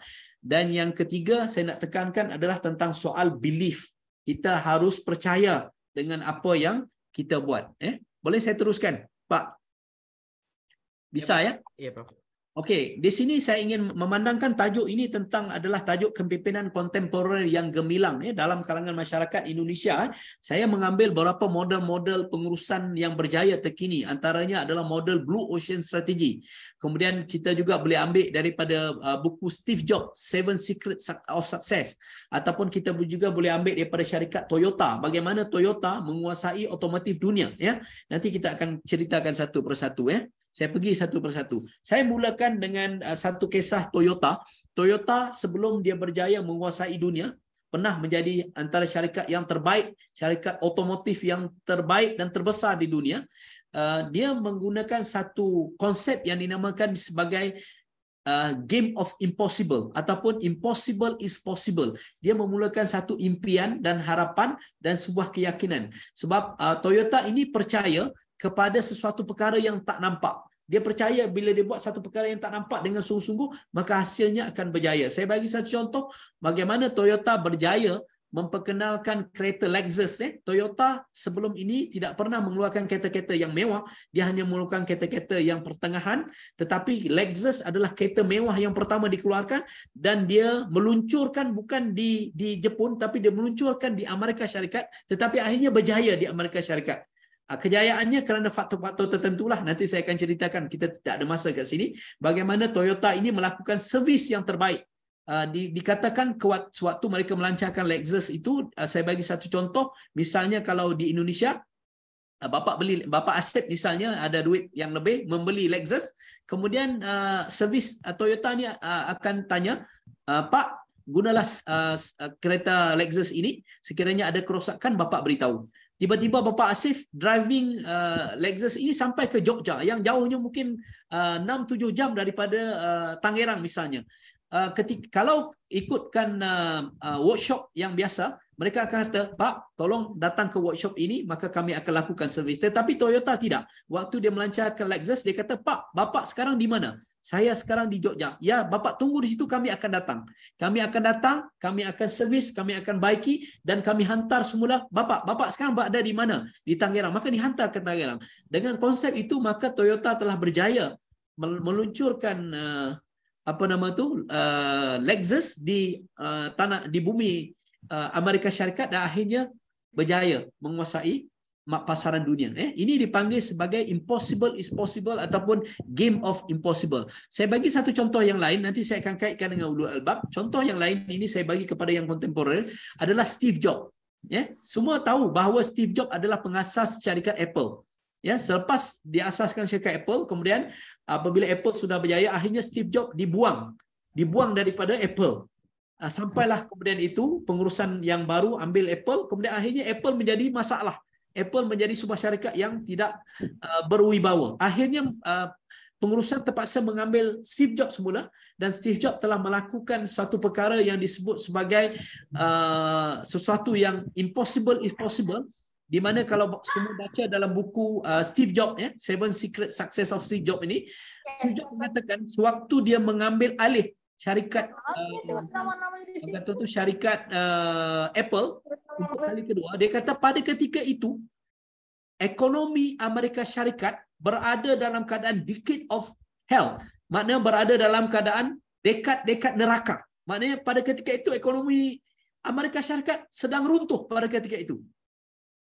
dan yang ketiga saya nak tekankan adalah tentang soal belief kita harus percaya dengan apa yang kita buat eh boleh saya teruskan pak bisa ya ya pak ya? Okey, di sini saya ingin memandangkan tajuk ini tentang adalah tajuk kepimpinan kontemporer yang gemilang ya dalam kalangan masyarakat Indonesia. Eh. Saya mengambil beberapa model-model pengurusan yang berjaya terkini antaranya adalah model Blue Ocean Strategy. Kemudian kita juga boleh ambil daripada uh, buku Steve Jobs Seven Secrets of Success ataupun kita juga boleh ambil daripada syarikat Toyota bagaimana Toyota menguasai otomotif dunia ya. Nanti kita akan ceritakan satu persatu ya. Saya pergi satu persatu. Saya mulakan dengan uh, satu kisah Toyota. Toyota sebelum dia berjaya menguasai dunia, pernah menjadi antara syarikat yang terbaik, syarikat otomotif yang terbaik dan terbesar di dunia. Uh, dia menggunakan satu konsep yang dinamakan sebagai uh, game of impossible ataupun impossible is possible. Dia memulakan satu impian dan harapan dan sebuah keyakinan. Sebab Toyota ini percaya kepada sesuatu perkara yang tak nampak. Dia percaya bila dia buat satu perkara yang tak nampak dengan sungguh-sungguh, maka hasilnya akan berjaya. Saya bagi satu contoh bagaimana Toyota berjaya memperkenalkan kereta Lexus. Eh. Toyota sebelum ini tidak pernah mengeluarkan kereta-kereta yang mewah. Dia hanya mengeluarkan kereta-kereta yang pertengahan. Tetapi Lexus adalah kereta mewah yang pertama dikeluarkan dan dia meluncurkan bukan di di Jepun tapi dia meluncurkan di Amerika Syarikat tetapi akhirnya berjaya di Amerika Syarikat. Ah, kejayaannya kerana faktor-faktor tertentulah nanti saya akan ceritakan kita tidak ada masa kat sini bagaimana Toyota ini melakukan servis yang terbaik ah, dikatakan sewaktu mereka melancarkan Lexus itu ah, saya bagi satu contoh misalnya kalau di Indonesia bapa beli bapa Asep misalnya ada duit yang lebih membeli Lexus kemudian servis Toyota ni akan tanya pak gunalah kereta Lexus ini sekiranya ada kerosakan bapa beritahu Tiba-tiba Bapa Asif driving uh, Lexus ini sampai ke Jogja yang jauhnya mungkin uh, 6 7 jam daripada uh, Tangerang misalnya. Uh, ketika, kalau ikutkan uh, uh, workshop yang biasa, mereka akan kata, "Pak, tolong datang ke workshop ini, maka kami akan lakukan servis." Tetapi Toyota tidak. Waktu dia melancarkan Lexus, dia kata, "Pak, bapa sekarang di mana?" saya sekarang di Jogja. Ya, Bapak tunggu di situ, kami akan datang. Kami akan datang, kami akan servis, kami akan baiki, dan kami hantar semula. Bapak, Bapak sekarang berada di mana? Di Tangerang. Maka dihantar ke Tangerang. Dengan konsep itu, maka Toyota telah berjaya meluncurkan eh, apa nama tu eh, Lexus di eh, tanah di bumi Amerika Syarikat dan akhirnya berjaya menguasai Mak pasaran dunia. Eh, ini dipanggil sebagai impossible is possible ataupun game of impossible. Saya bagi satu contoh yang lain, nanti saya akan kaitkan dengan Ulu Albab. Contoh yang lain ini saya bagi kepada yang kontemporer adalah Steve Jobs. Ya, semua tahu bahawa Steve Jobs adalah pengasas syarikat Apple. Ya, selepas diasaskan syarikat Apple, kemudian apabila Apple sudah berjaya, akhirnya Steve Jobs dibuang, dibuang daripada Apple. Ah, sampailah kemudian itu pengurusan yang baru ambil Apple, kemudian akhirnya Apple menjadi masalah. Apple menjadi sebuah syarikat yang tidak uh, berwibawa. Akhirnya uh, pengurusan terpaksa mengambil Steve Jobs semula dan Steve Jobs telah melakukan satu perkara yang disebut sebagai uh, sesuatu yang impossible is possible di mana kalau semua baca dalam buku Steve Jobs ya Seven Secret Success of Steve Jobs ini Steve Jobs mengatakan sewaktu dia mengambil alih syarikat uh, syarikat uh, Apple kali kedua dia kata pada ketika itu ekonomi Amerika Syarikat berada dalam keadaan decade of hell makna berada dalam keadaan dekat-dekat neraka maknanya pada ketika itu ekonomi Amerika Syarikat sedang runtuh pada ketika itu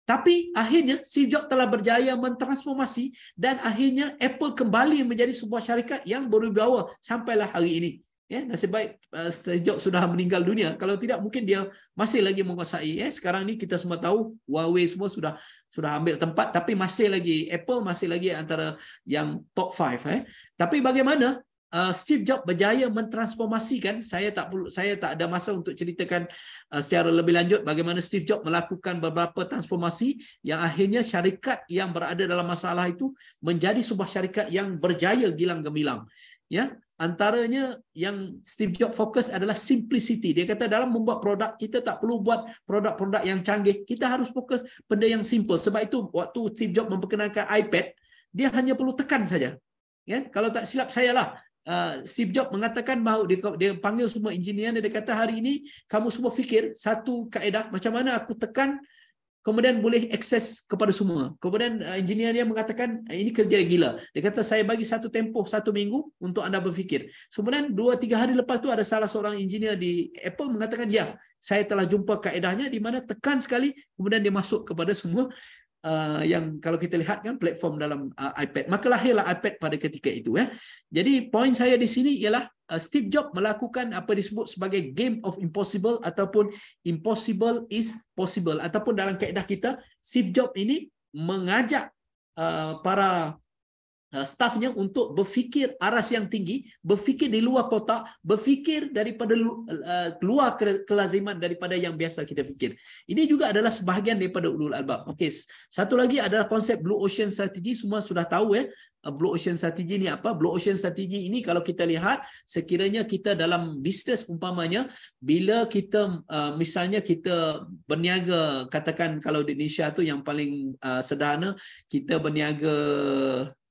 tapi akhirnya si Jobs telah berjaya mentransformasi dan akhirnya Apple kembali menjadi sebuah syarikat yang berwibawa sampailah hari ini ya nasib baik uh, Steve Jobs sudah meninggal dunia kalau tidak mungkin dia masih lagi menguasai ya sekarang ni kita semua tahu Huawei semua sudah sudah ambil tempat tapi masih lagi Apple masih lagi antara yang top 5 eh tapi bagaimana uh, Steve Jobs berjaya mentransformasikan saya tak perlu saya tak ada masa untuk ceritakan uh, secara lebih lanjut bagaimana Steve Jobs melakukan beberapa transformasi yang akhirnya syarikat yang berada dalam masalah itu menjadi sebuah syarikat yang berjaya gilang gemilang ya antaranya yang Steve Jobs fokus adalah simplicity. Dia kata dalam membuat produk, kita tak perlu buat produk-produk yang canggih. Kita harus fokus benda yang simple. Sebab itu waktu Steve Jobs memperkenalkan iPad, dia hanya perlu tekan saja. Ya? Kalau tak silap saya lah. Uh, Steve Jobs mengatakan bahawa dia, dia panggil semua engineer dia kata hari ini kamu semua fikir satu kaedah macam mana aku tekan kemudian boleh akses kepada semua. Kemudian uh, engineer dia mengatakan ah, ini kerja gila. Dia kata saya bagi satu tempoh satu minggu untuk anda berfikir. Kemudian dua tiga hari lepas tu ada salah seorang engineer di Apple mengatakan ya saya telah jumpa kaedahnya di mana tekan sekali kemudian dia masuk kepada semua Uh, yang kalau kita lihat kan platform dalam uh, iPad maka lahirlah iPad pada ketika itu ya. Jadi poin saya di sini ialah uh, Steve Jobs melakukan apa disebut sebagai game of impossible ataupun impossible is possible ataupun dalam kaedah kita Steve Jobs ini mengajak uh, para Ha, stafnya untuk berfikir aras yang tinggi, berfikir di luar kotak, berfikir daripada eh, keluar kelaziman daripada yang biasa kita fikir. Ini juga adalah sebahagian daripada ulul albab. Okey, satu lagi adalah konsep blue ocean strategy. Semua sudah tahu ya. Blue ocean strategy ni apa? Blue ocean strategy ini kalau kita lihat sekiranya kita dalam bisnes umpamanya bila kita misalnya kita berniaga katakan kalau di Indonesia tu yang paling sederhana kita berniaga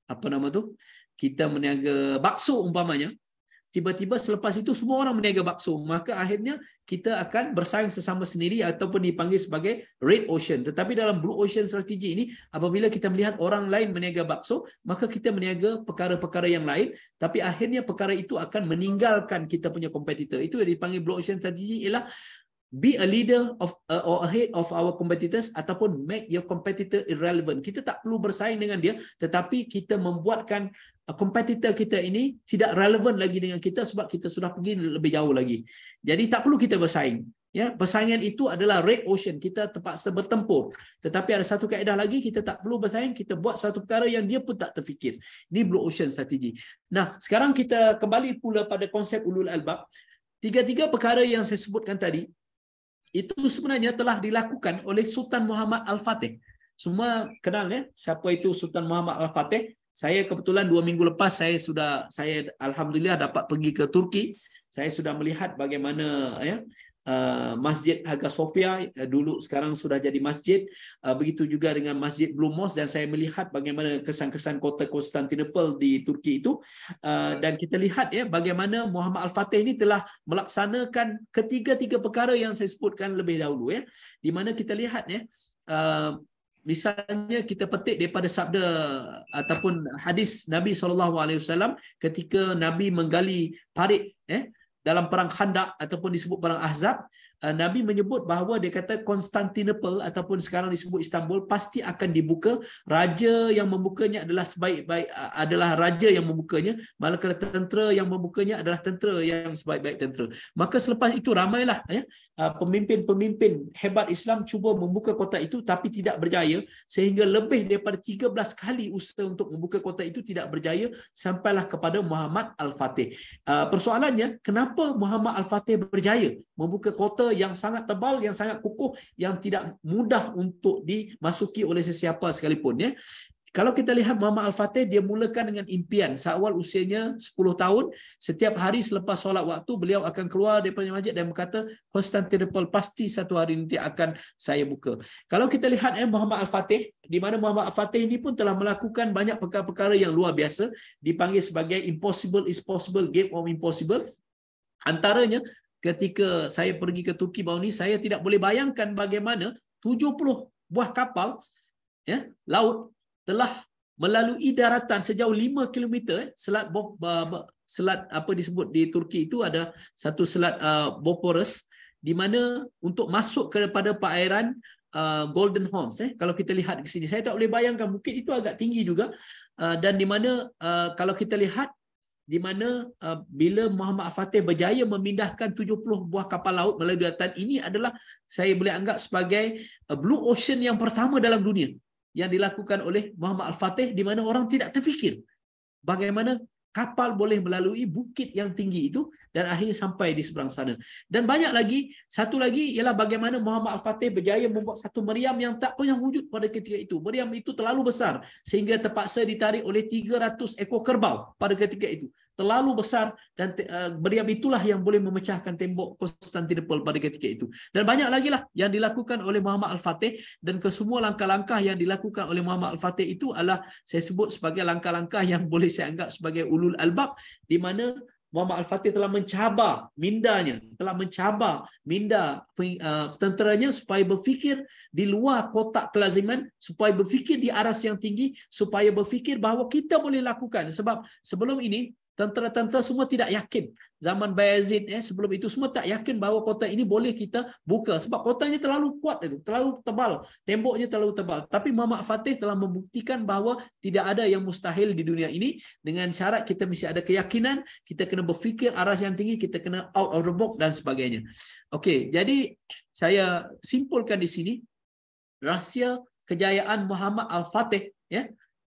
apa nama tu kita meniaga bakso umpamanya tiba-tiba selepas itu semua orang meniaga bakso maka akhirnya kita akan bersaing sesama sendiri ataupun dipanggil sebagai red ocean tetapi dalam blue ocean strategi ini apabila kita melihat orang lain meniaga bakso maka kita meniaga perkara-perkara yang lain tapi akhirnya perkara itu akan meninggalkan kita punya kompetitor itu yang dipanggil blue ocean strategi ialah be a leader of uh, or ahead of our competitors ataupun make your competitor irrelevant. Kita tak perlu bersaing dengan dia tetapi kita membuatkan uh, competitor kita ini tidak relevant lagi dengan kita sebab kita sudah pergi lebih jauh lagi. Jadi tak perlu kita bersaing. Ya, persaingan itu adalah red ocean. Kita terpaksa bertempur. Tetapi ada satu kaedah lagi, kita tak perlu bersaing, kita buat satu perkara yang dia pun tak terfikir. Ini blue ocean strategy. Nah, sekarang kita kembali pula pada konsep ulul albab. Tiga-tiga perkara yang saya sebutkan tadi, itu sebenarnya telah dilakukan oleh Sultan Muhammad Al-Fatih. Semua kenal ya siapa itu Sultan Muhammad Al-Fatih. Saya kebetulan dua minggu lepas saya sudah saya alhamdulillah dapat pergi ke Turki. Saya sudah melihat bagaimana ya Uh, masjid Hagia Sophia uh, dulu sekarang sudah jadi masjid uh, begitu juga dengan Masjid Blue Mosque dan saya melihat bagaimana kesan-kesan kota Konstantinopel di Turki itu dan kita lihat ya bagaimana Muhammad Al-Fatih ini telah melaksanakan ketiga-tiga perkara yang saya sebutkan lebih dahulu ya di mana kita lihat ya misalnya kita petik daripada sabda ataupun hadis Nabi SAW ketika Nabi menggali parit ya, dalam perang Khandaq ataupun disebut perang Ahzab Uh, Nabi menyebut bahawa dia kata Constantinople ataupun sekarang disebut Istanbul pasti akan dibuka. Raja yang membukanya adalah sebaik-baik uh, adalah raja yang membukanya. Malaikat tentera yang membukanya adalah tentera yang sebaik-baik tentera. Maka selepas itu ramailah ya, uh, pemimpin-pemimpin hebat Islam cuba membuka kota itu tapi tidak berjaya. Sehingga lebih daripada 13 kali usaha untuk membuka kota itu tidak berjaya sampailah kepada Muhammad Al-Fatih. Persoalannya kenapa Muhammad Al-Fatih berjaya membuka kota yang sangat tebal, yang sangat kukuh, yang tidak mudah untuk dimasuki oleh sesiapa sekalipun. Ya. Kalau kita lihat Muhammad Al-Fatih, dia mulakan dengan impian. Seawal usianya 10 tahun, setiap hari selepas solat waktu, beliau akan keluar daripada masjid dan berkata, Constantinople pasti satu hari nanti akan saya buka. Kalau kita lihat eh, Muhammad Al-Fatih, di mana Muhammad Al-Fatih ini pun telah melakukan banyak perkara-perkara yang luar biasa, dipanggil sebagai impossible is possible, game of impossible. Antaranya, ketika saya pergi ke Turki baru ni saya tidak boleh bayangkan bagaimana 70 buah kapal ya laut telah melalui daratan sejauh 5 km eh, selat selat apa disebut di Turki itu ada satu selat uh, Boporus di mana untuk masuk kepada perairan uh, Golden Horns eh kalau kita lihat di sini saya tak boleh bayangkan mungkin itu agak tinggi juga uh, dan di mana uh, kalau kita lihat di mana uh, bila Muhammad Fatih berjaya memindahkan 70 buah kapal laut melalui daratan ini adalah saya boleh anggap sebagai uh, blue ocean yang pertama dalam dunia yang dilakukan oleh Muhammad Al-Fatih di mana orang tidak terfikir bagaimana kapal boleh melalui bukit yang tinggi itu dan akhirnya sampai di seberang sana. Dan banyak lagi, satu lagi ialah bagaimana Muhammad Al-Fatih berjaya membuat satu meriam yang tak pernah wujud pada ketika itu. Meriam itu terlalu besar sehingga terpaksa ditarik oleh 300 ekor kerbau pada ketika itu terlalu besar dan uh, eh, meriam itulah yang boleh memecahkan tembok Konstantinopel pada ketika itu. Dan banyak lagi lah yang dilakukan oleh Muhammad Al-Fatih dan kesemua langkah-langkah yang dilakukan oleh Muhammad Al-Fatih itu adalah saya sebut sebagai langkah-langkah yang [LAUGHS] boleh saya anggap sebagai ulul albab di mana Muhammad Al-Fatih telah mencabar mindanya, telah mencabar minda eh, tenteranya supaya berfikir di luar kotak kelaziman, supaya berfikir di aras yang tinggi, supaya berfikir bahawa kita boleh lakukan. Sebab sebelum ini, tentera-tentera semua tidak yakin zaman Bayezid eh sebelum itu semua tak yakin bahawa kota ini boleh kita buka sebab kotanya terlalu kuat itu terlalu tebal temboknya terlalu tebal tapi Muhammad Fatih telah membuktikan bahawa tidak ada yang mustahil di dunia ini dengan syarat kita mesti ada keyakinan kita kena berfikir aras yang tinggi kita kena out of the box dan sebagainya Okay, jadi saya simpulkan di sini rahsia kejayaan Muhammad Al Fatih ya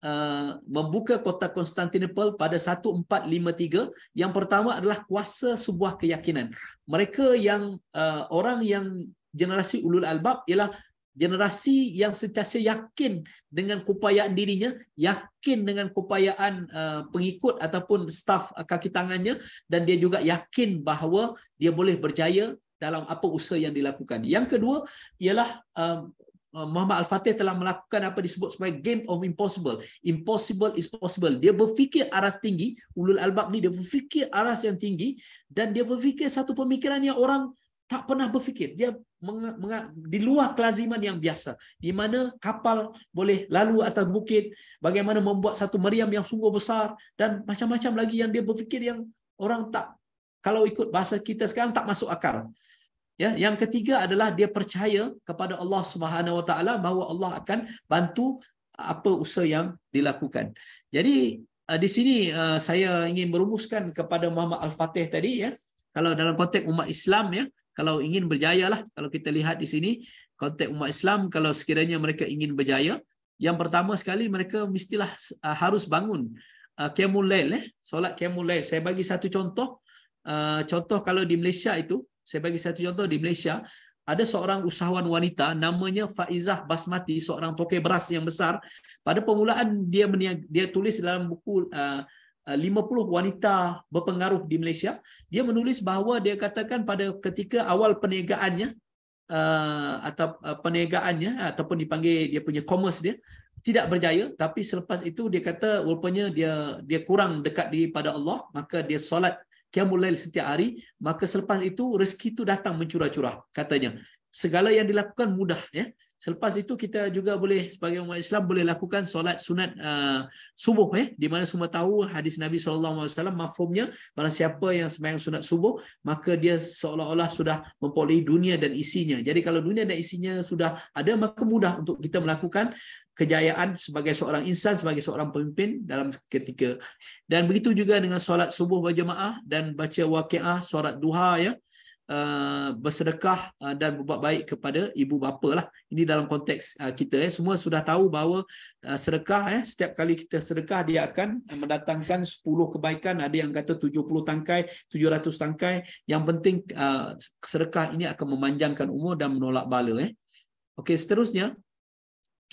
Uh, membuka kota Konstantinopel pada 1453 yang pertama adalah kuasa sebuah keyakinan mereka yang uh, orang yang generasi ulul albab ialah generasi yang sentiasa yakin dengan kupayaan dirinya yakin dengan kupayaan uh, pengikut ataupun staf uh, kaki tangannya dan dia juga yakin bahawa dia boleh berjaya dalam apa usaha yang dilakukan. Yang kedua ialah um, Uh, Muhammad Al-Fatih telah melakukan apa disebut sebagai game of impossible. Impossible is possible. Dia berfikir aras tinggi. Ulul Albab ni dia berfikir aras yang tinggi. Dan dia berfikir satu pemikiran yang orang tak pernah berfikir. Dia di luar kelaziman yang biasa. Di mana kapal boleh lalu atas bukit. Bagaimana membuat satu meriam yang sungguh besar. Dan macam-macam lagi yang dia berfikir yang orang tak. Kalau ikut bahasa kita sekarang tak masuk akal. Ya, yang ketiga adalah dia percaya kepada Allah Subhanahu Wa Taala bahawa Allah akan bantu apa usaha yang dilakukan. Jadi eh, di sini eh, saya ingin merumuskan kepada Muhammad Al-Fatih tadi ya. Kalau dalam konteks umat Islam ya, kalau ingin berjaya lah, kalau kita lihat di sini konteks umat Islam kalau sekiranya mereka ingin berjaya, yang pertama sekali mereka mestilah eh, harus bangun kemulail eh ya. solat kemulail. Saya bagi satu contoh contoh kalau di Malaysia itu saya bagi satu contoh di Malaysia, ada seorang usahawan wanita namanya Faizah Basmati, seorang toke beras yang besar. Pada permulaan dia meniaga, dia tulis dalam buku uh, 50 uh, wanita berpengaruh di Malaysia. Dia menulis bahawa dia katakan pada ketika awal perniagaannya uh, atau uh, perniagaannya ataupun dipanggil dia punya commerce dia tidak berjaya tapi selepas itu dia kata rupanya dia dia kurang dekat diri pada Allah maka dia solat qiyamul lail setiap hari maka selepas itu rezeki itu datang mencurah-curah katanya segala yang dilakukan mudah ya Selepas itu kita juga boleh sebagai umat Islam boleh lakukan solat sunat uh, subuh ya eh? di mana semua tahu hadis Nabi saw alaihi wasallam siapa yang sembahyang sunat subuh maka dia seolah-olah sudah memperoleh dunia dan isinya. Jadi kalau dunia dan isinya sudah ada maka mudah untuk kita melakukan kejayaan sebagai seorang insan sebagai seorang pemimpin dalam ketika dan begitu juga dengan solat subuh berjemaah dan baca waqiah solat duha ya. Eh? Uh, bersedekah uh, dan berbuat baik kepada ibu bapa lah. Ini dalam konteks uh, kita. Eh. Semua sudah tahu bahawa sedekah, eh, setiap kali kita sedekah, dia akan mendatangkan 10 kebaikan. Ada yang kata 70 tangkai, 700 tangkai. Yang penting sedekah ini akan memanjangkan umur dan menolak bala. Eh. Okey, seterusnya,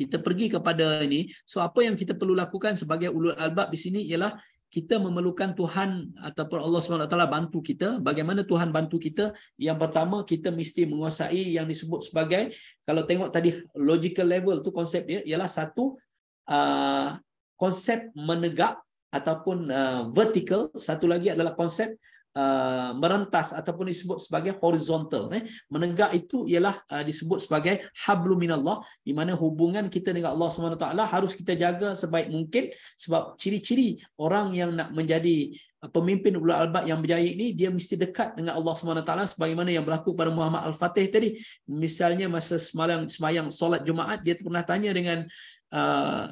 kita pergi kepada ini. So apa yang kita perlu lakukan sebagai ulul albab di sini ialah kita memerlukan Tuhan ataupun Allah SWT bantu kita. Bagaimana Tuhan bantu kita? Yang pertama, kita mesti menguasai yang disebut sebagai, kalau tengok tadi logical level tu konsep dia, ialah satu ah, konsep menegak ataupun ah, vertical. Satu lagi adalah konsep Uh, merentas ataupun disebut sebagai horizontal eh menegak itu ialah uh, disebut sebagai hablum minallah di mana hubungan kita dengan Allah Subhanahu taala harus kita jaga sebaik mungkin sebab ciri-ciri orang yang nak menjadi uh, pemimpin ulul albab yang berjaya ini dia mesti dekat dengan Allah Subhanahu taala sebagaimana yang berlaku pada Muhammad Al-Fatih tadi misalnya masa semalam semayang solat Jumaat dia pernah tanya dengan uh,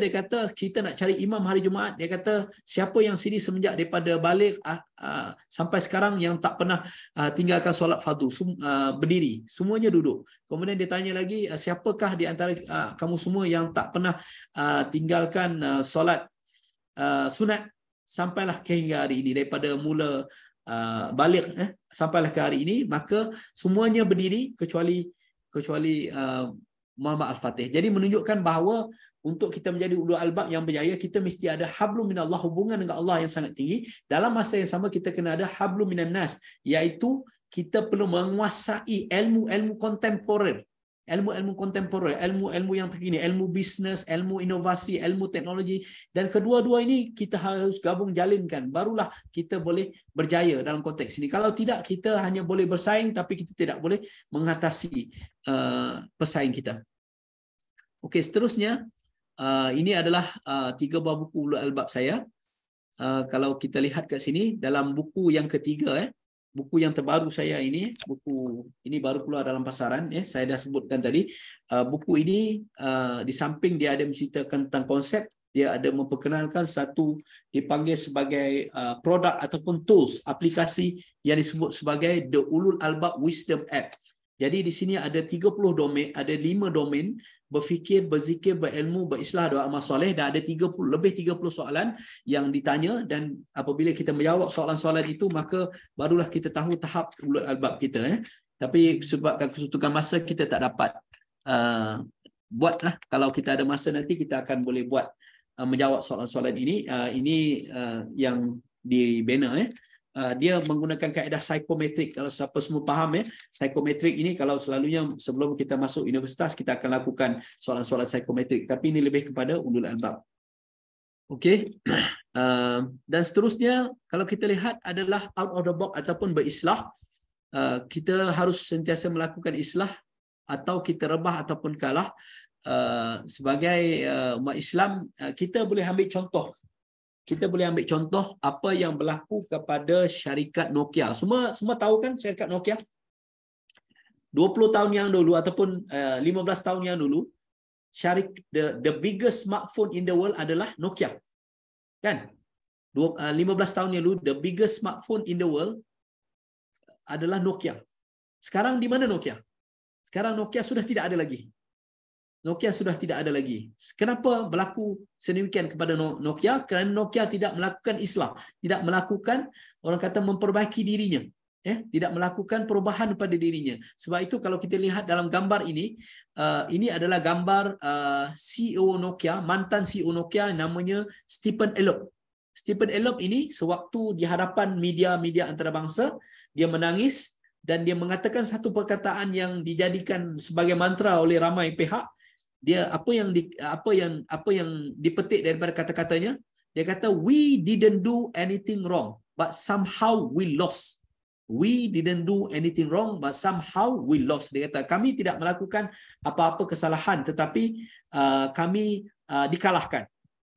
dia kata kita nak cari imam hari Jumaat dia kata siapa yang sini semenjak daripada balik uh, uh, sampai sekarang yang tak pernah uh, tinggalkan solat fardu sum, uh, berdiri semuanya duduk kemudian dia tanya lagi uh, siapakah di antara uh, kamu semua yang tak pernah uh, tinggalkan uh, solat uh, sunat sampailah ke hingga hari ini daripada mula uh, balik eh, sampailah ke hari ini maka semuanya berdiri kecuali kecuali uh, Muhammad Al-Fatih. Jadi menunjukkan bahawa untuk kita menjadi ulul albab yang berjaya, kita mesti ada hablum minallah hubungan dengan Allah yang sangat tinggi. Dalam masa yang sama kita kena ada hablum minan nas, iaitu kita perlu menguasai ilmu-ilmu kontemporer. Ilmu-ilmu kontemporer, ilmu-ilmu yang terkini, ilmu bisnes, ilmu inovasi, ilmu teknologi. Dan kedua-dua ini kita harus gabung jalinkan. Barulah kita boleh berjaya dalam konteks ini. Kalau tidak, kita hanya boleh bersaing tapi kita tidak boleh mengatasi uh, pesaing kita. Okey, seterusnya uh, ini adalah uh, tiga buah buku Ulul Albab saya. Uh, kalau kita lihat kat sini dalam buku yang ketiga eh, buku yang terbaru saya ini, buku ini baru keluar dalam pasaran ya, eh, saya dah sebutkan tadi, uh, buku ini uh, di samping dia ada menceritakan tentang konsep, dia ada memperkenalkan satu dipanggil sebagai uh, produk ataupun tools, aplikasi yang disebut sebagai The Ulul Albab Wisdom App. Jadi di sini ada 30 domain, ada 5 domain berfikir, berzikir, berilmu, berislah doa amal soleh dan ada 30 lebih 30 soalan yang ditanya dan apabila kita menjawab soalan-soalan itu maka barulah kita tahu tahap ulul albab kita eh. Tapi sebab kesutukan masa kita tak dapat uh, lah. kalau kita ada masa nanti kita akan boleh buat uh, menjawab soalan-soalan ini. Uh, ini uh, yang di eh. Ah, dia menggunakan kaedah psikometrik kalau siapa semua faham ya psikometrik ini kalau selalunya sebelum kita masuk universitas kita akan lakukan soalan-soalan psikometrik tapi ini lebih kepada ulul albab okey [CLEARS THROAT] ah, dan seterusnya kalau kita lihat adalah out of the box ataupun berislah ah, kita harus sentiasa melakukan islah atau kita rebah ataupun kalah uh, sebagai uh, umat Islam uh, kita boleh ambil contoh kita boleh ambil contoh apa yang berlaku kepada syarikat Nokia. Semua semua tahu kan syarikat Nokia? 20 tahun yang dulu ataupun 15 eh, tahun yang dulu, syarik, the, the biggest smartphone in the world adalah Nokia. Kan? 15 eh, tahun yang dulu, the biggest smartphone in the world adalah Nokia. Sekarang di mana Nokia? Sekarang Nokia sudah tidak ada lagi. Nokia sudah tidak ada lagi. Kenapa berlaku sedemikian kepada Nokia? Kerana Nokia tidak melakukan islah, tidak melakukan orang kata memperbaiki dirinya, ya, tidak melakukan perubahan pada dirinya. Sebab itu kalau kita lihat dalam gambar ini, uh, ini adalah gambar uh, CEO Nokia, mantan CEO Nokia namanya Stephen Elop. Stephen Elop ini sewaktu di hadapan media-media antarabangsa, dia menangis dan dia mengatakan satu perkataan yang dijadikan sebagai mantra oleh ramai pihak dia apa yang di, apa yang apa yang dipetik daripada kata-katanya dia kata we didn't do anything wrong but somehow we lost we didn't do anything wrong but somehow we lost dia kata kami tidak melakukan apa-apa kesalahan tetapi uh, kami uh, dikalahkan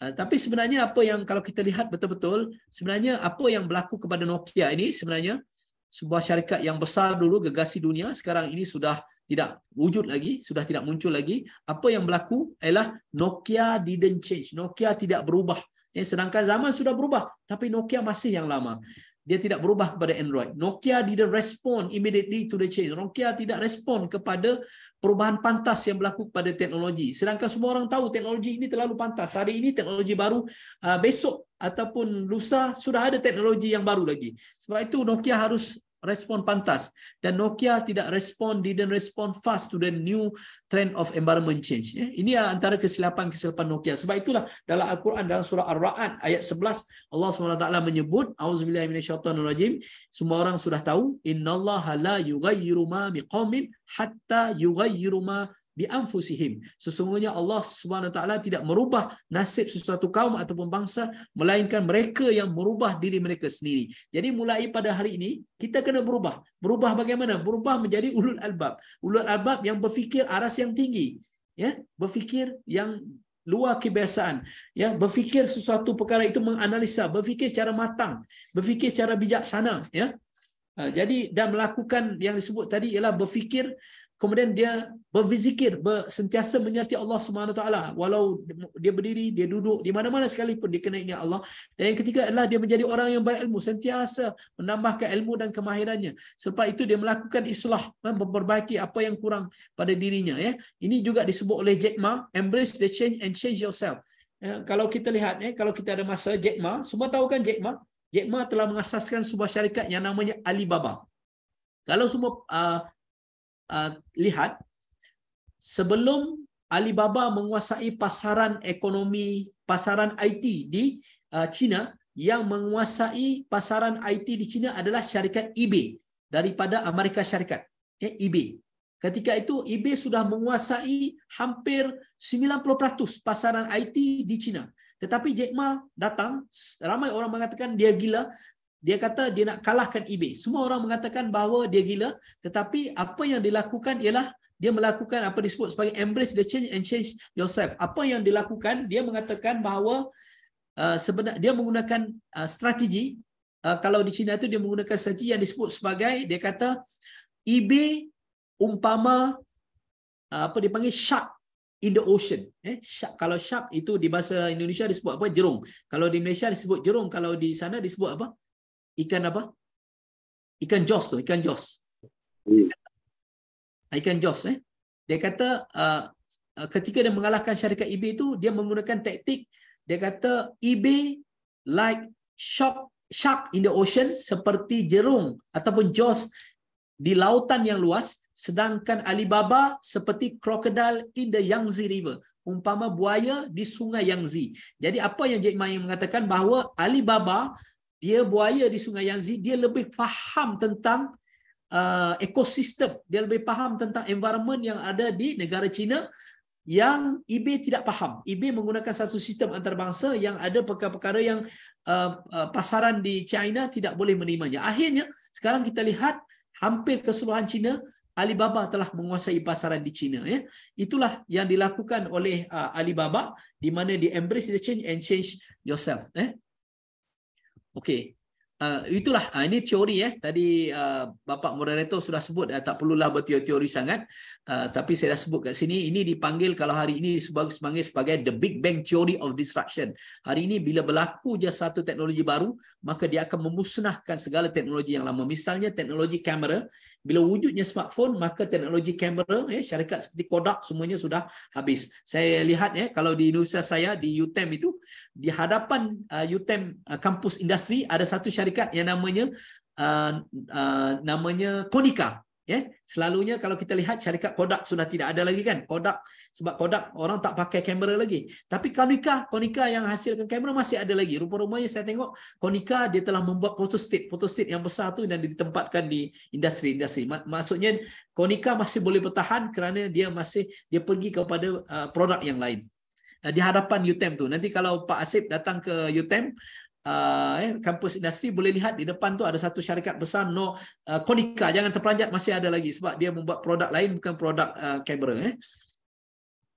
uh, tapi sebenarnya apa yang kalau kita lihat betul-betul sebenarnya apa yang berlaku kepada Nokia ini sebenarnya sebuah syarikat yang besar dulu gegasi dunia sekarang ini sudah tidak wujud lagi, sudah tidak muncul lagi. Apa yang berlaku ialah Nokia didn't change. Nokia tidak berubah. Eh, sedangkan zaman sudah berubah, tapi Nokia masih yang lama. Dia tidak berubah kepada Android. Nokia didn't respond immediately to the change. Nokia tidak respond kepada perubahan pantas yang berlaku kepada teknologi. Sedangkan semua orang tahu teknologi ini terlalu pantas. Hari ini teknologi baru, uh, besok ataupun lusa sudah ada teknologi yang baru lagi. Sebab itu Nokia harus respon pantas dan Nokia tidak respon didn't respond fast to the new trend of environment change ya ini antara kesilapan kesilapan Nokia sebab itulah dalam Al-Quran dalam surah ar Raad ayat 11 Allah SWT menyebut auzubillahi minasyaitonirrajim semua orang sudah tahu innallaha la yughayyiru ma biqaumin hatta yughayyiru ma bi anfusihim sesungguhnya Allah Subhanahu taala tidak merubah nasib sesuatu kaum ataupun bangsa melainkan mereka yang merubah diri mereka sendiri jadi mulai pada hari ini kita kena berubah berubah bagaimana berubah menjadi ulul albab ulul albab yang berfikir aras yang tinggi ya berfikir yang luar kebiasaan ya berfikir sesuatu perkara itu menganalisa berfikir secara matang berfikir secara bijaksana ya ha, jadi dan melakukan yang disebut tadi ialah berfikir kemudian dia berzikir, ber, sentiasa menyertai Allah Subhanahu taala walau dia berdiri dia duduk di mana-mana sekalipun dia kena ingat Allah dan yang ketiga adalah dia menjadi orang yang berilmu sentiasa menambahkan ilmu dan kemahirannya selepas itu dia melakukan islah eh, memperbaiki apa yang kurang pada dirinya ya ini juga disebut oleh Jack Ma embrace the change and change yourself ya, kalau kita lihat ya kalau kita ada masa Jack Ma semua tahu kan Jack Ma Jack Ma telah mengasaskan sebuah syarikat yang namanya Alibaba kalau semua uh, Ah, lihat sebelum Alibaba menguasai pasaran ekonomi pasaran IT di ah, China yang menguasai pasaran IT di China adalah syarikat eBay daripada Amerika Syarikat ya eBay ketika itu eBay sudah menguasai hampir 90% pasaran IT di China tetapi Jack Ma datang ramai orang mengatakan dia gila dia kata dia nak kalahkan eBay. Semua orang mengatakan bahawa dia gila, tetapi apa yang dilakukan ialah dia melakukan apa disebut sebagai embrace the change and change yourself. Apa yang dilakukan, dia mengatakan bahawa uh, sebenarnya dia menggunakan uh, strategi uh, kalau di China itu dia menggunakan strategi yang disebut sebagai dia kata eBay umpama uh, apa dipanggil shark in the ocean. Eh, shark, kalau shark itu di bahasa Indonesia disebut apa? Jerung. Kalau di Malaysia disebut jerung, kalau di sana disebut apa? ikan apa? Ikan jos tu, ikan jos. Hmm. Ah, ikan jos eh. Dia kata uh, ketika dia mengalahkan syarikat eBay tu, dia menggunakan taktik dia kata eBay like shark shark in the ocean seperti jerung ataupun jos di lautan yang luas sedangkan Alibaba seperti crocodile in the Yangtze River umpama buaya di sungai Yangtze. Jadi apa yang Jack Ma yang mengatakan bahawa Alibaba dia buaya di Sungai Yangzi. dia lebih faham tentang uh, ekosistem dia lebih faham tentang environment yang ada di negara China yang IB tidak faham IB menggunakan satu sistem antarabangsa yang ada perkara-perkara yang uh, uh, pasaran di China tidak boleh menerimanya akhirnya sekarang kita lihat hampir keseluruhan China Alibaba telah menguasai pasaran di China ya. Itulah yang dilakukan oleh uh, Alibaba di mana di embrace the change and change yourself eh. okay Uh, itulah uh, ini teori eh tadi uh, bapak moderator sudah sebut uh, tak perlulah berteori-teori sangat uh, tapi saya dah sebut kat sini ini dipanggil kalau hari ini sebagai sebagai the big bang theory of disruption hari ini bila berlaku je satu teknologi baru maka dia akan memusnahkan segala teknologi yang lama misalnya teknologi kamera bila wujudnya smartphone maka teknologi kamera eh syarikat seperti Kodak semuanya sudah habis saya lihat eh kalau di universiti saya di UTM e itu di hadapan uh, UTM e uh, kampus industri ada satu syarikat syarikat yang namanya uh, uh, namanya Konica ya yeah? selalunya kalau kita lihat syarikat Kodak sudah tidak ada lagi kan Kodak sebab Kodak orang tak pakai kamera lagi tapi Konica Konica yang hasilkan kamera masih ada lagi rupa-rupanya saya tengok Konica dia telah membuat prototype prototype yang besar tu dan ditempatkan di industri-industri maksudnya Konica masih boleh bertahan kerana dia masih dia pergi kepada uh, produk yang lain uh, di hadapan UTEM tu. Nanti kalau Pak Asif datang ke UTEM, Ah, eh, kampus industri boleh lihat di depan tu ada satu syarikat besar no uh, Konica jangan terperanjat masih ada lagi sebab dia membuat produk lain bukan produk uh, kamera eh.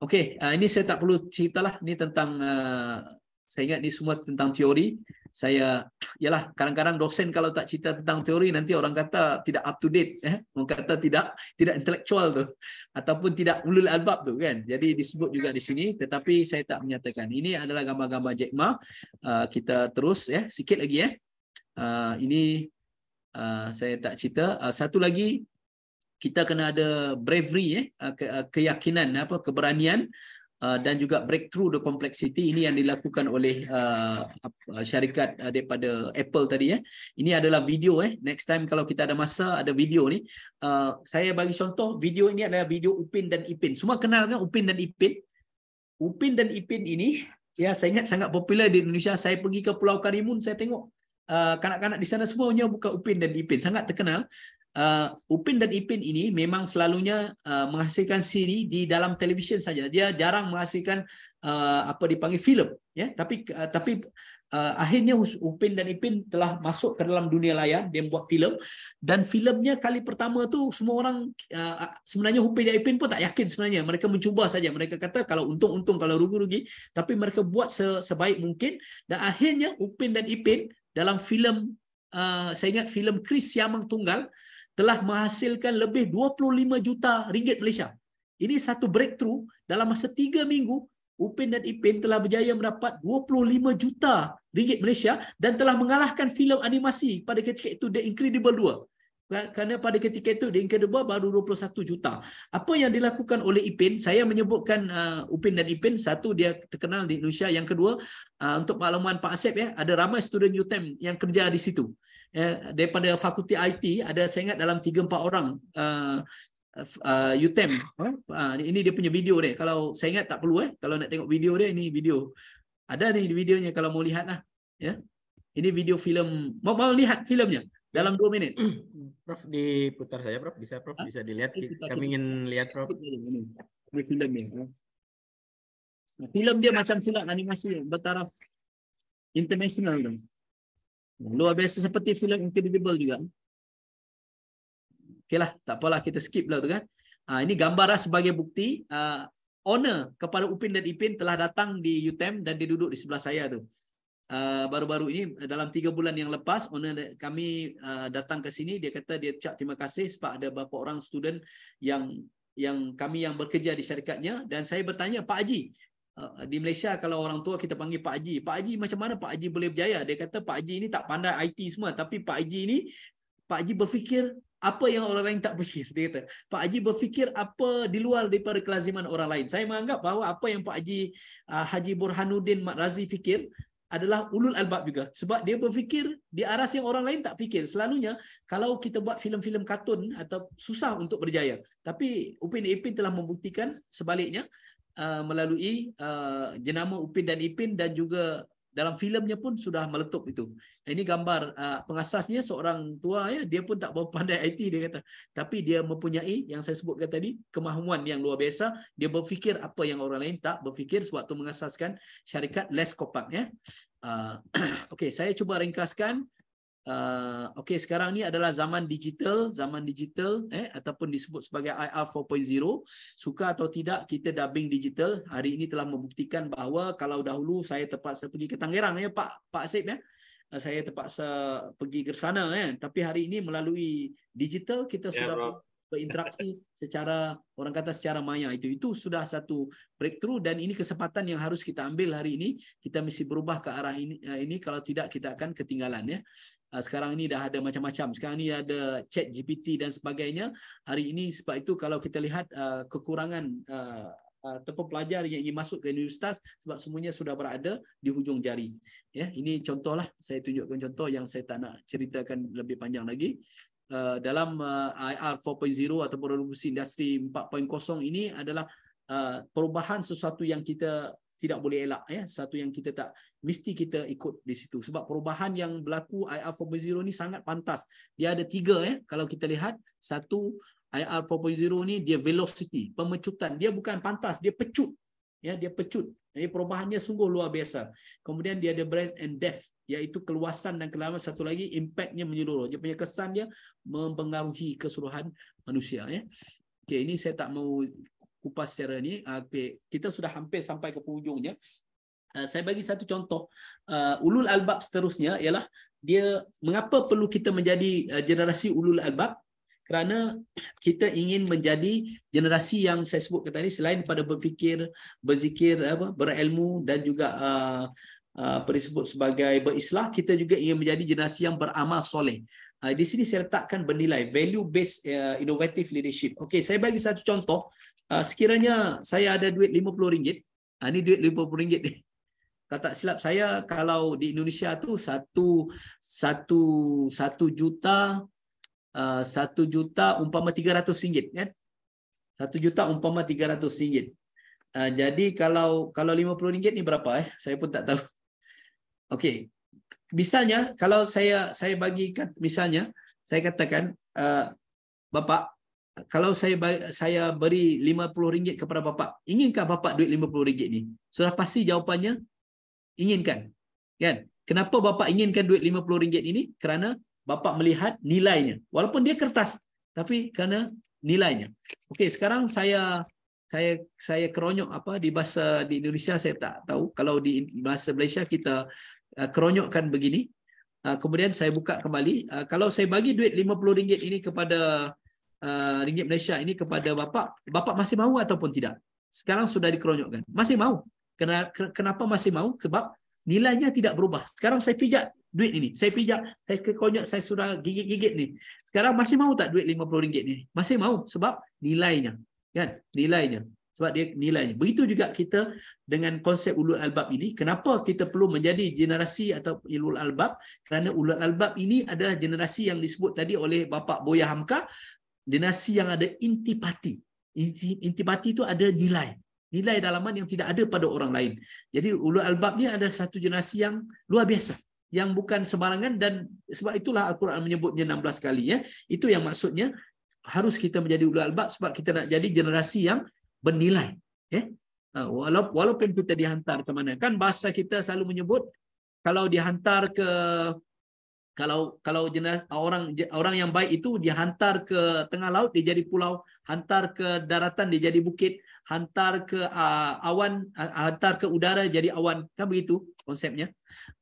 Okey, uh, ini saya tak perlu ceritalah ini tentang uh, saya ingat ni semua tentang teori saya yalah kadang-kadang dosen kalau tak cerita tentang teori nanti orang kata tidak up to date eh orang kata tidak tidak intelektual tu ataupun tidak ulul albab tu kan jadi disebut juga di sini tetapi saya tak menyatakan ini adalah gambar-gambar Jack Ma uh, kita terus ya eh? sikit lagi eh uh, ini uh, saya tak cerita uh, satu lagi kita kena ada bravery eh uh, ke- uh, keyakinan apa keberanian Uh, dan juga breakthrough the complexity ini yang dilakukan oleh uh, uh syarikat uh, daripada Apple tadi ya. Eh. Ini adalah video eh. Next time kalau kita ada masa ada video ni. Uh, saya bagi contoh video ini adalah video Upin dan Ipin. Semua kenal kan Upin dan Ipin? Upin dan Ipin ini ya saya ingat sangat popular di Indonesia. Saya pergi ke Pulau Karimun saya tengok uh, kanak-kanak di sana semuanya buka Upin dan Ipin. Sangat terkenal uh, Upin dan Ipin ini memang selalunya uh, menghasilkan siri di dalam televisyen saja. Dia jarang menghasilkan uh, apa dipanggil filem. Ya, tapi uh, tapi uh, akhirnya Upin dan Ipin telah masuk ke dalam dunia layar. Dia buat filem dan filemnya kali pertama tu semua orang uh, sebenarnya Upin dan Ipin pun tak yakin sebenarnya. Mereka mencuba saja. Mereka kata kalau untung untung, kalau rugi rugi. Tapi mereka buat se sebaik mungkin dan akhirnya Upin dan Ipin dalam filem uh, saya ingat filem Chris Siamang Tunggal telah menghasilkan lebih 25 juta ringgit Malaysia. Ini satu breakthrough dalam masa tiga minggu Upin dan Ipin telah berjaya mendapat 25 juta ringgit Malaysia dan telah mengalahkan filem animasi pada ketika itu The Incredible 2. Kerana pada ketika itu The Incredible baru 21 juta. Apa yang dilakukan oleh Ipin, saya menyebutkan uh, Upin dan Ipin, satu dia terkenal di Indonesia, yang kedua uh, untuk pengalaman Pak Asep ya, ada ramai student UTEM yang kerja di situ eh, daripada fakulti IT ada saya ingat dalam 3 4 orang uh, uh, UTEM uh, ini dia punya video dia kalau saya ingat tak perlu eh kalau nak tengok video dia ini video ada ni videonya kalau mau lihat lah. ya yeah. ini video filem mau, mau lihat filemnya dalam 2 minit prof diputar saja, prof bisa prof ah, bisa dilihat kami ingin lihat prof ini filemnya Film dia macam silat animasi bertaraf international dong. Luar biasa seperti filem Incredible juga. Okeylah, tak apalah kita skip lah tu kan. Uh, ini gambar sebagai bukti uh, ah, honor kepada Upin dan Ipin telah datang di UTEM dan dia duduk di sebelah saya tu. Ah, baru-baru ini dalam tiga bulan yang lepas owner kami uh, datang ke sini dia kata dia ucap terima kasih sebab ada beberapa orang student yang yang kami yang bekerja di syarikatnya dan saya bertanya Pak Haji Uh, di Malaysia kalau orang tua kita panggil Pak Haji. Pak Haji macam mana Pak Haji boleh berjaya? Dia kata Pak Haji ini tak pandai IT semua tapi Pak Haji ini Pak Haji berfikir apa yang orang lain tak berfikir. [LAUGHS] Dia kata Pak Haji berfikir apa di luar daripada kelaziman orang lain. Saya menganggap bahawa apa yang Pak Haji uh, Haji Burhanuddin Mat Razi fikir adalah ulul albab juga sebab dia berfikir di aras yang orang lain tak fikir selalunya kalau kita buat filem-filem kartun atau susah untuk berjaya tapi Upin Ipin telah membuktikan sebaliknya Uh, melalui uh, jenama Upin dan Ipin dan juga dalam filemnya pun sudah meletup itu. Ini gambar uh, pengasasnya seorang tua ya dia pun tak berapa pandai IT dia kata tapi dia mempunyai yang saya sebutkan tadi kemahuan yang luar biasa dia berfikir apa yang orang lain tak berfikir sewaktu mengasaskan syarikat Les Copac ya. Uh, [CLEARS THROAT] okay, saya cuba ringkaskan Ah, okay, sekarang ni adalah zaman digital, zaman digital eh, ataupun disebut sebagai IR 4.0. Suka atau tidak, kita dubbing digital. Hari ini telah membuktikan bahawa kalau dahulu saya terpaksa pergi ke Tangerang, ya, Pak, Pak Asip, ya. Uh, saya terpaksa pergi ke sana. Ya. Tapi hari ini melalui digital, kita yeah, sudah bro. berinteraksi [LAUGHS] secara, orang kata secara maya. Itu itu sudah satu breakthrough dan ini kesempatan yang harus kita ambil hari ini. Kita mesti berubah ke arah ini, eh, ini kalau tidak kita akan ketinggalan. Ya. Ah, sekarang ni dah ada macam-macam sekarang ni ada chat GPT dan sebagainya hari ini sebab itu kalau kita lihat uh, kekurangan uh, ataupun pelajar yang ingin masuk ke universitas sebab semuanya sudah berada di hujung jari ya ini contohlah saya tunjukkan contoh yang saya tak nak ceritakan lebih panjang lagi uh, dalam uh, IR 4.0 ataupun revolusi industri 4.0 ini adalah uh, perubahan sesuatu yang kita tidak boleh elak ya satu yang kita tak mesti kita ikut di situ sebab perubahan yang berlaku IR 4.0 ni sangat pantas dia ada tiga ya kalau kita lihat satu IR 4.0 ni dia velocity pemecutan dia bukan pantas dia pecut ya dia pecut ini perubahannya sungguh luar biasa kemudian dia ada breadth and depth iaitu keluasan dan kelamaan satu lagi impactnya menyeluruh dia punya kesan dia mempengaruhi keseluruhan manusia ya Okay, ini saya tak mau kupas secara ni. Ah, okay. Kita sudah hampir sampai ke hujungnya. Uh, ah, saya bagi satu contoh. Uh, ulul albab seterusnya ialah dia mengapa perlu kita menjadi uh, generasi ulul albab? Kerana kita ingin menjadi generasi yang saya sebut tadi selain pada berfikir, berzikir, apa, berilmu dan juga uh, uh, disebut sebagai berislah, kita juga ingin menjadi generasi yang beramal soleh. Ah, di sini saya letakkan bernilai value based uh, innovative leadership. Okey, saya bagi satu contoh. Uh, sekiranya saya ada duit RM50. Uh, ini duit RM50 ni. [LAUGHS] Kalau tak silap saya kalau di Indonesia tu satu satu satu juta uh, satu juta umpama tiga ratus ringgit kan satu juta umpama tiga ratus ringgit jadi kalau kalau lima puluh ringgit ni berapa eh saya pun tak tahu [LAUGHS] okey misalnya kalau saya saya bagi misalnya saya katakan uh, bapak kalau saya saya beri lima puluh ringgit kepada bapa, inginkah bapa duit lima puluh ringgit ni sudah pasti jawapannya inginkan kan kenapa bapa inginkan duit lima puluh ringgit ini kerana bapa melihat nilainya walaupun dia kertas tapi kerana nilainya okey sekarang saya saya saya keronyok apa di bahasa di Indonesia saya tak tahu kalau di bahasa Malaysia kita Ah, keronyokkan begini. Ah, kemudian saya buka kembali. Ah, kalau saya bagi duit RM50 ini kepada ringgit Malaysia ini kepada bapa, bapa masih mahu ataupun tidak? Sekarang sudah dikeronyokkan. Masih mahu. Kenapa masih mahu? Sebab nilainya tidak berubah. Sekarang saya pijak duit ini. Saya pijak, saya kekonyok, saya sudah gigit-gigit ni. Sekarang masih mahu tak duit RM50 ini? Masih mahu sebab nilainya. Kan? Nilainya sebab dia nilainya. Begitu juga kita dengan konsep ulul albab ini, kenapa kita perlu menjadi generasi atau ulul albab? Kerana ulul albab ini adalah generasi yang disebut tadi oleh bapa Boya Hamka, generasi yang ada intipati. Intipati itu ada nilai. Nilai dalaman yang tidak ada pada orang lain. Jadi ulul albab ini adalah satu generasi yang luar biasa yang bukan sembarangan dan sebab itulah Al-Quran menyebutnya 16 kali ya. Itu yang maksudnya harus kita menjadi ulul albab sebab kita nak jadi generasi yang bernilai. Eh? Ya? Ah, walaupun, walaupun kita dihantar ke mana. Kan bahasa kita selalu menyebut kalau dihantar ke kalau kalau jenis orang orang yang baik itu dihantar ke tengah laut dia jadi pulau, hantar ke daratan dia jadi bukit, hantar ke uh, awan uh, hantar ke udara jadi awan. Kan begitu konsepnya.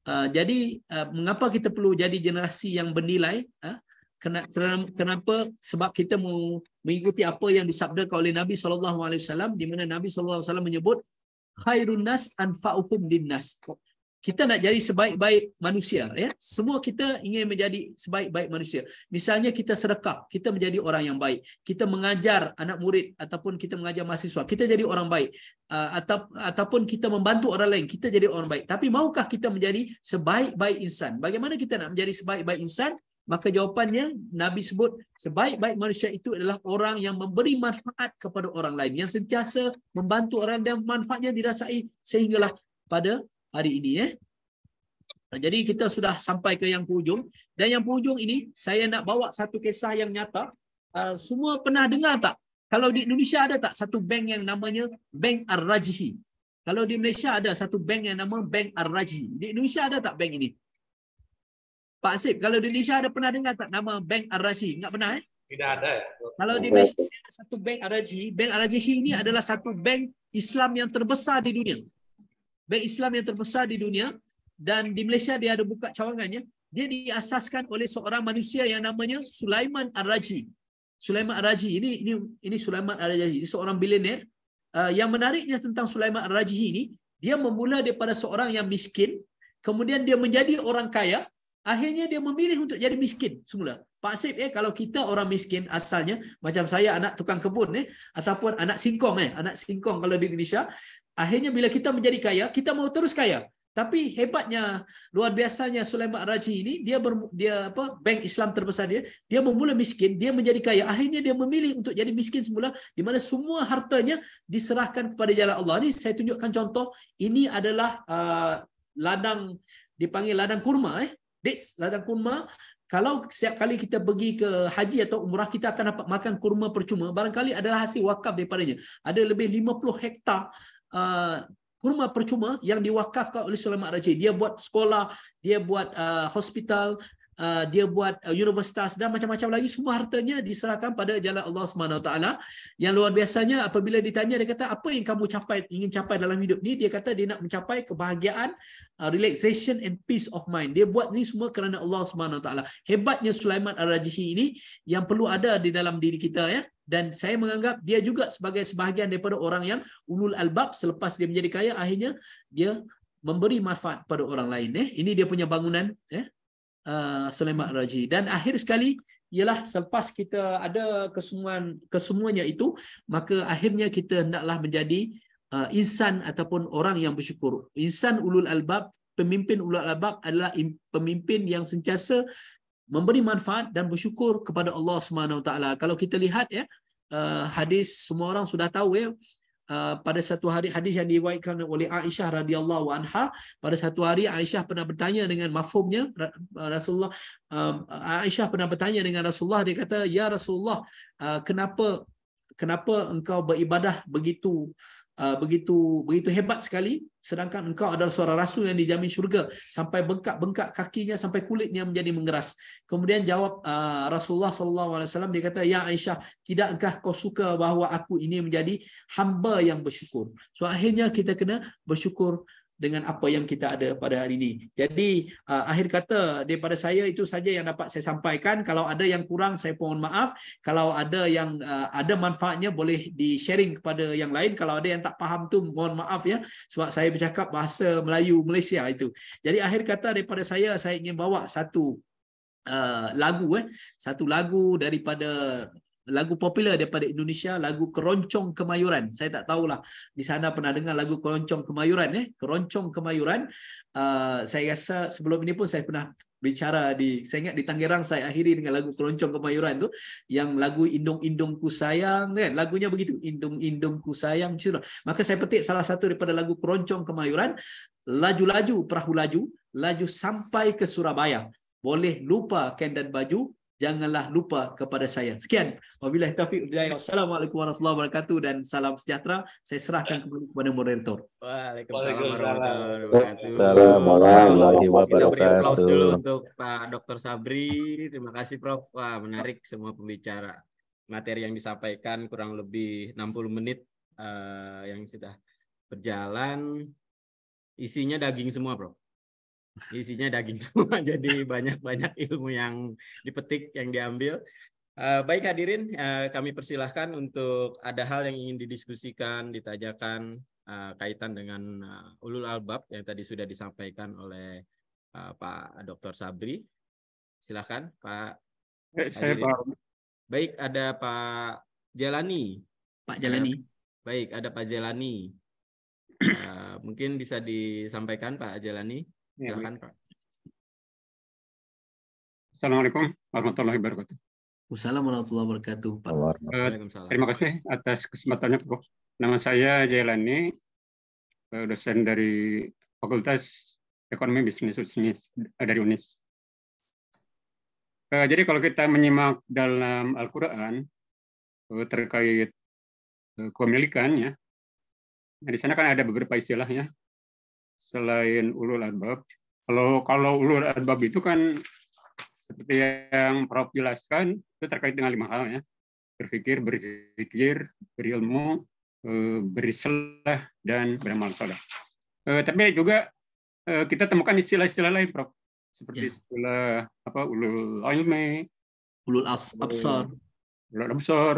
Uh, jadi uh, mengapa kita perlu jadi generasi yang bernilai? Uh, kenapa, kenapa sebab kita mau mengikuti apa yang disabdakan oleh Nabi saw di mana Nabi saw alaihi wasallam menyebut khairun nas anfa'uhum dinnas. Kita nak jadi sebaik-baik manusia ya. Semua kita ingin menjadi sebaik-baik manusia. Misalnya kita sedekah, kita menjadi orang yang baik. Kita mengajar anak murid ataupun kita mengajar mahasiswa, kita jadi orang baik. Ah, Atau, ataupun kita membantu orang lain, kita jadi orang baik. Tapi maukah kita menjadi sebaik-baik insan? Bagaimana kita nak menjadi sebaik-baik insan? maka jawapannya Nabi sebut sebaik-baik manusia itu adalah orang yang memberi manfaat kepada orang lain yang sentiasa membantu orang dan manfaatnya dirasai sehinggalah pada hari ini ya. Eh. Jadi kita sudah sampai ke yang penghujung dan yang penghujung ini saya nak bawa satu kisah yang nyata. Uh, semua pernah dengar tak? Kalau di Indonesia ada tak satu bank yang namanya Bank Ar-Rajhi? Kalau di Malaysia ada satu bank yang nama Bank Ar-Rajhi. Di Indonesia ada tak bank ini? Pak Asif, kalau di Malaysia ada pernah dengar tak nama Bank RRG? Enggak pernah eh? Tidak ada. Eh? Kalau di Malaysia ada satu Bank RRG, Bank RRG ini hmm. adalah satu bank Islam yang terbesar di dunia. Bank Islam yang terbesar di dunia dan di Malaysia dia ada buka cawangannya. Dia diasaskan oleh seorang manusia yang namanya Sulaiman Ar-Raji. Sulaiman Ar-Raji ini ini ini Sulaiman Ar-Raji, seorang bilioner. Uh, yang menariknya tentang Sulaiman Ar-Raji ini, dia memula daripada seorang yang miskin, kemudian dia menjadi orang kaya, Akhirnya dia memilih untuk jadi miskin semula. Pak Sip, eh, kalau kita orang miskin asalnya, macam saya anak tukang kebun, eh, ataupun anak singkong, eh, anak singkong kalau di Indonesia, akhirnya bila kita menjadi kaya, kita mau terus kaya. Tapi hebatnya, luar biasanya Sulaiman Raji ini, dia ber, dia apa bank Islam terbesar dia, dia memula miskin, dia menjadi kaya. Akhirnya dia memilih untuk jadi miskin semula, di mana semua hartanya diserahkan kepada jalan Allah. Ini saya tunjukkan contoh, ini adalah uh, ladang, dipanggil ladang kurma. Eh dates ladang kurma kalau setiap kali kita pergi ke haji atau umrah kita akan dapat makan kurma percuma barangkali adalah hasil wakaf daripadanya ada lebih 50 hektar uh, kurma percuma yang diwakafkan oleh Sulaiman Raja. Dia buat sekolah, dia buat uh, hospital, Uh, dia buat uh, universitas dan macam-macam lagi semua hartanya diserahkan pada jalan Allah Subhanahu taala yang luar biasanya apabila ditanya dia kata apa yang kamu capai ingin capai dalam hidup ni dia kata dia nak mencapai kebahagiaan uh, relaxation and peace of mind dia buat ni semua kerana Allah Subhanahu taala hebatnya Sulaiman Ar-Rajhi ini yang perlu ada di dalam diri kita ya dan saya menganggap dia juga sebagai sebahagian daripada orang yang ulul albab selepas dia menjadi kaya akhirnya dia memberi manfaat pada orang lain eh ini dia punya bangunan eh Uh, selamat raji dan akhir sekali ialah selepas kita ada kesemuan kesemuanya itu maka akhirnya kita hendaklah menjadi uh, insan ataupun orang yang bersyukur insan ulul albab pemimpin ulul albab adalah pemimpin yang sentiasa memberi manfaat dan bersyukur kepada Allah Subhanahu taala kalau kita lihat ya uh, hadis semua orang sudah tahu ya Uh, pada satu hari hadis yang diriwayatkan oleh Aisyah radhiyallahu anha pada satu hari Aisyah pernah bertanya dengan mafhumnya uh, Rasulullah um, Aisyah pernah bertanya dengan Rasulullah dia kata ya Rasulullah uh, kenapa kenapa engkau beribadah begitu uh, begitu begitu hebat sekali sedangkan engkau adalah suara rasul yang dijamin syurga sampai bengkak-bengkak kakinya sampai kulitnya menjadi mengeras kemudian jawab uh, Rasulullah sallallahu alaihi wasallam dia kata ya Aisyah tidakkah kau suka bahawa aku ini menjadi hamba yang bersyukur so akhirnya kita kena bersyukur dengan apa yang kita ada pada hari ini. Jadi uh, akhir kata daripada saya itu saja yang dapat saya sampaikan. Kalau ada yang kurang saya mohon maaf. Kalau ada yang uh, ada manfaatnya boleh di-sharing kepada yang lain. Kalau ada yang tak faham tu mohon maaf ya sebab saya bercakap bahasa Melayu Malaysia itu. Jadi akhir kata daripada saya saya ingin bawa satu uh, lagu eh satu lagu daripada lagu popular daripada Indonesia lagu keroncong kemayuran saya tak tahulah di sana pernah dengar lagu keroncong kemayuran eh keroncong kemayuran uh, ah, saya rasa sebelum ini pun saya pernah bicara di saya ingat di Tangerang saya akhiri dengan lagu keroncong kemayuran tu yang lagu indung-indung ku sayang kan lagunya begitu indung-indung ku sayang cerita maka saya petik salah satu daripada lagu keroncong kemayuran laju-laju perahu laju laju sampai ke Surabaya boleh lupa kain dan baju janganlah lupa kepada saya. Sekian. Wabillahi taufiq Assalamualaikum warahmatullahi wabarakatuh dan salam sejahtera. Saya serahkan kembali kepada moderator. Waalaikumsalam warahmatullahi wabarakatuh. Kita beri aplaus dulu untuk Pak Dr. Sabri. Terima kasih Prof. Wah, menarik semua pembicara. Materi yang disampaikan kurang lebih 60 menit uh, yang sudah berjalan. Isinya daging semua, Prof isinya daging [LAUGHS] semua jadi banyak-banyak ilmu yang dipetik yang diambil uh, baik hadirin uh, kami persilahkan untuk ada hal yang ingin didiskusikan ditajakan uh, eh, kaitan dengan uh, ulul albab yang tadi sudah disampaikan oleh uh, Pak Dr. Sabri silahkan Pak baik, saya Pak baik ada Pak Jalani Pak Jalani baik ada Pak Jalani uh, mungkin bisa disampaikan Pak Jalani Iya, Silakan, Pak. Assalamualaikum warahmatullahi wabarakatuh. Wassalamualaikum warahmatullahi wabarakatuh, Pak. Eh, terima kasih atas kesempatannya, Prof. Nama saya Jailani, eh, dosen dari Fakultas Ekonomi Bisnis eh, dari UNIS. jadi kalau kita menyimak dalam Al-Quran terkait kepemilikan, ya, nah, di sana kan ada beberapa istilah ya, selain ulul albab. Kalau kalau ulul albab itu kan seperti yang Prof jelaskan itu terkait dengan lima hal ya. Berpikir, berzikir, berilmu, eh, berislah dan beramal saleh. Eh, tapi juga eh, kita temukan istilah-istilah lain, Prof. Seperti ya. istilah apa ulul ilmi, ulul absar, ulul absar,